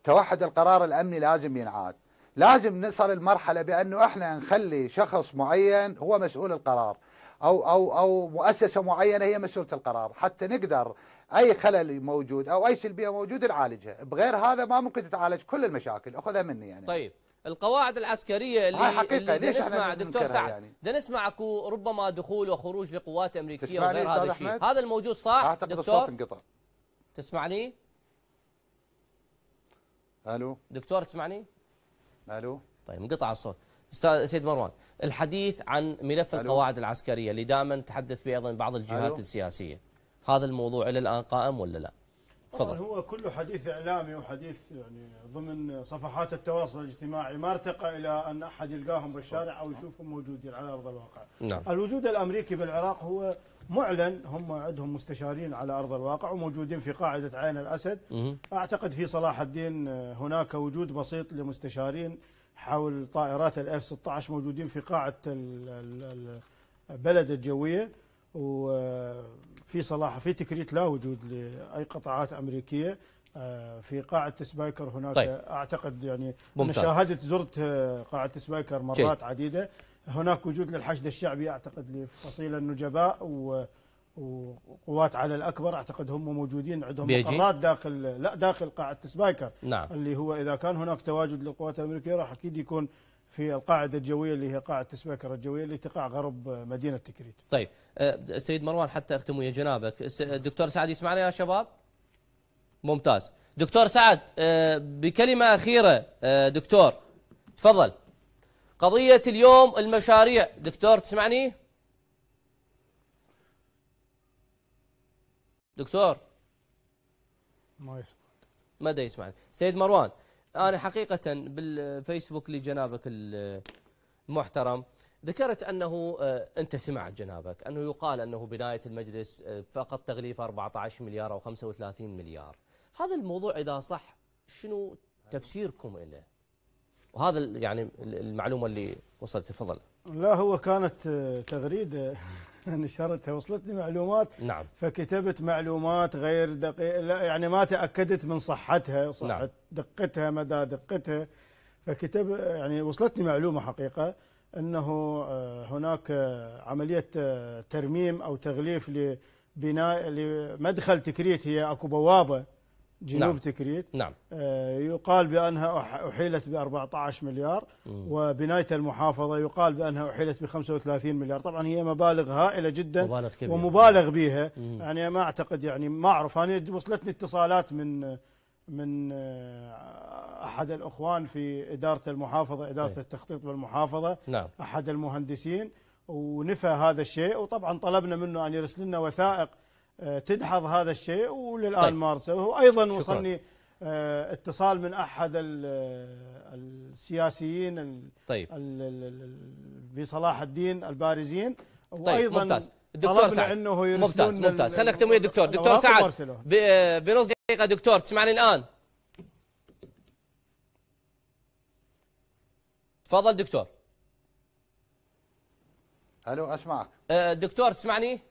توحد القرار الامني لازم ينعاد لازم نصل المرحلة بأنه احنا نخلي شخص معين هو مسؤول القرار أو, أو, أو مؤسسة معينة هي مسؤولة القرار حتى نقدر أي خلل موجود أو أي سلبية موجودة نعالجها بغير هذا ما ممكن تتعالج كل المشاكل أخذها مني يعني طيب القواعد العسكرية اللي, حقيقة اللي ليش نسمع دكتور سعد يعني؟ ده أكو ربما دخول وخروج لقوات أمريكية وغير هذا الشيء هذا الموجود صح أعتقد دكتور الصوت انقطع تسمعني؟ ألو دكتور تسمعني؟ الو طيب انقطع الصوت استاذ سيد مروان الحديث عن ملف ألو. القواعد العسكريه اللي دائما تحدث به ايضا بعض الجهات ألو. السياسيه هذا الموضوع الى الان قائم ولا لا؟ تفضل هو كله حديث اعلامي وحديث يعني ضمن صفحات التواصل الاجتماعي ما ارتقى الى ان احد يلقاهم بالشارع او يشوفهم موجودين على ارض الواقع. نعم. الوجود الامريكي بالعراق هو معلن هم عندهم مستشارين على ارض الواقع وموجودين في قاعده عين الاسد اعتقد في صلاح الدين هناك وجود بسيط لمستشارين حول طائرات الاف 16 موجودين في قاعه البلد الجويه وفي صلاح في تكريت لا وجود لاي قطاعات امريكيه آه، في قاعة سبايكر هناك طيب. أعتقد يعني ممتاز. شاهدت زرت آه، قاعة سبايكر مرات جي. عديدة هناك وجود للحشد الشعبي اعتقد لفصيل النجباء و وقوات على الاكبر اعتقد هم موجودين عندهم مقرات داخل لا داخل قاعده سبايكر نعم. اللي هو اذا كان هناك تواجد للقوات الامريكيه راح اكيد يكون في القاعده الجويه اللي هي قاعده سبايكر الجويه اللي تقع غرب مدينه تكريت. طيب آه، سيد مروان حتى اختم ويا جنابك دكتور سعد يسمعنا يا شباب؟ ممتاز. دكتور سعد آه، بكلمه اخيره آه، دكتور تفضل. قضية اليوم المشاريع دكتور تسمعني دكتور ما يسمع ما دا يسمعني سيد مروان أنا حقيقة بالفيسبوك لجنابك المحترم ذكرت أنه آه، أنت سمعت جنابك أنه يقال أنه بداية المجلس آه، فقط تغليف 14 مليار أو 35 مليار هذا الموضوع إذا صح شنو تفسيركم له وهذا يعني المعلومه اللي وصلت تفضل لا هو كانت آه، تغريده آه، (laughs) نشرتها وصلتني معلومات نعم فكتبت معلومات غير دقيقه لا يعني ما تاكدت من صحتها صحه نعم دقتها مدى دقتها فكتب آه، يعني وصلتني معلومه حقيقه انه هناك عمليه ترميم او تغليف لبناء لمدخل تكريت هي اكو بوابه نعم. جنوب نعم. تكريت نعم. آه يقال بأنها أحيلت ب 14 مليار مم. وبناية المحافظة يقال بأنها أحيلت ب 35 مليار طبعا هي مبالغ هائلة جدا مبالغ كبيرة. ومبالغ بها يعني ما أعتقد يعني ما أعرف أنا وصلتني اتصالات من من آه، أحد الأخوان في إدارة المحافظة إدارة إيه. التخطيط بالمحافظة نعم. أحد المهندسين ونفى هذا الشيء وطبعا طلبنا منه أن يرسل لنا وثائق آه، تدحض هذا الشيء وللان طيب. مارسه وايضا شكرا. وصلني آه، اتصال من احد آه، السياسيين طيب في صلاح الدين البارزين وايضا طيب. ممتاز دكتور سعد انه ممتاز ممتاز خلينا نختم ويا الدكتور دكتور سعد بنص دقيقه دكتور تسمعني الان تفضل دكتور الو اسمعك دكتور تسمعني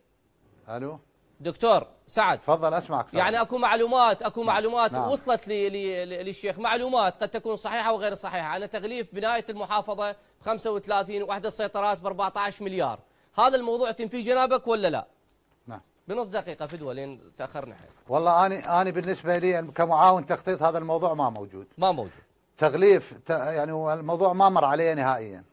الو دكتور سعد تفضل اسمعك سعد. يعني اكو معلومات اكو نعم. معلومات نعم. وصلت لي لي للشيخ معلومات قد تكون صحيحه وغير صحيحه على تغليف بنايه المحافظه ب 35 واحده السيطرات ب 14 مليار هذا الموضوع يتم في جنابك ولا لا؟ نعم بنص دقيقه فدوى لين تاخرنا حيث. والله انا انا بالنسبه لي يعني كمعاون تخطيط هذا الموضوع ما موجود ما موجود تغليف يعني الموضوع ما مر علي نهائيا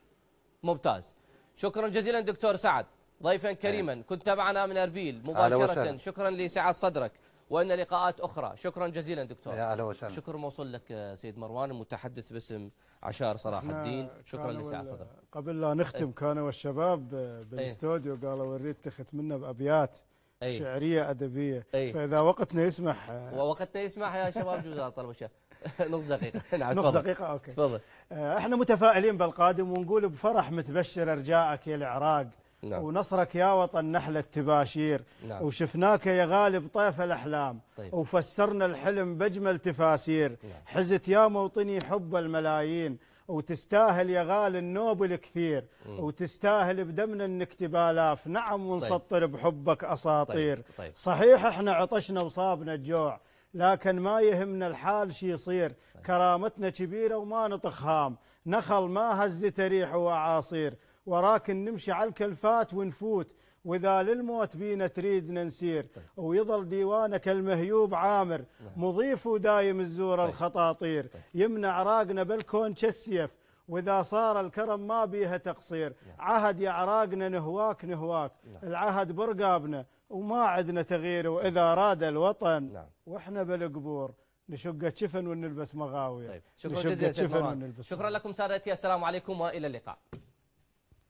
ممتاز شكرا جزيلا دكتور سعد ضيفا كريما كنت معنا من أربيل مباشرة شكرا لسعة صدرك وإن لقاءات أخرى شكرا جزيلا دكتور يا أهلا وسهلا شكر موصول لك سيد مروان المتحدث باسم عشار صلاح الدين شكرا لسعة صدرك قبل لا نختم كانوا والشباب بالاستوديو قالوا وريت تختمنا بأبيات أي. شعرية أدبية أي. فإذا وقتنا يسمح آه، وقتنا يسمح يا شباب جوزاء طلب الشيخ (laughs) نص دقيقة (laughs) نعم، نص دقيقة أوكي تفضل آه، احنا متفائلين بالقادم ونقول بفرح متبشر رجاءك يا العراق نعم. ونصرك يا وطن نحلة التباشير نعم. وشفناك يا غالب طيف الأحلام طيب. وفسرنا الحلم بأجمل تفاسير نعم. حزت يا موطني حب الملايين وتستاهل يا غال النوبل كثير مم. وتستاهل بدمنا نكتب آلاف نعم طيب. ونسطر طيب. بحبك أساطير طيب. طيب. صحيح احنا عطشنا وصابنا الجوع لكن ما يهمنا الحال شي يصير طيب. كرامتنا كبيرة وما نطخ نخل ما هز ريح وأعاصير وراكن نمشي على الكلفات ونفوت واذا للموت بينا تريد نسير طيب. ويظل ديوانك المهيوب عامر طيب. مضيف ودايم الزور طيب. الخطاطير طيب. يمنع راقنا بالكون كالسيف واذا صار الكرم ما بيها تقصير نعم. عهد يا عراقنا نهواك نهواك نعم. العهد برقابنا وما عدنا تغيير واذا راد الوطن نعم. واحنا بالقبور نشق شفن ونلبس مغاوية طيب. شكرا جزيلا شكرا لكم سادتي السلام عليكم والى اللقاء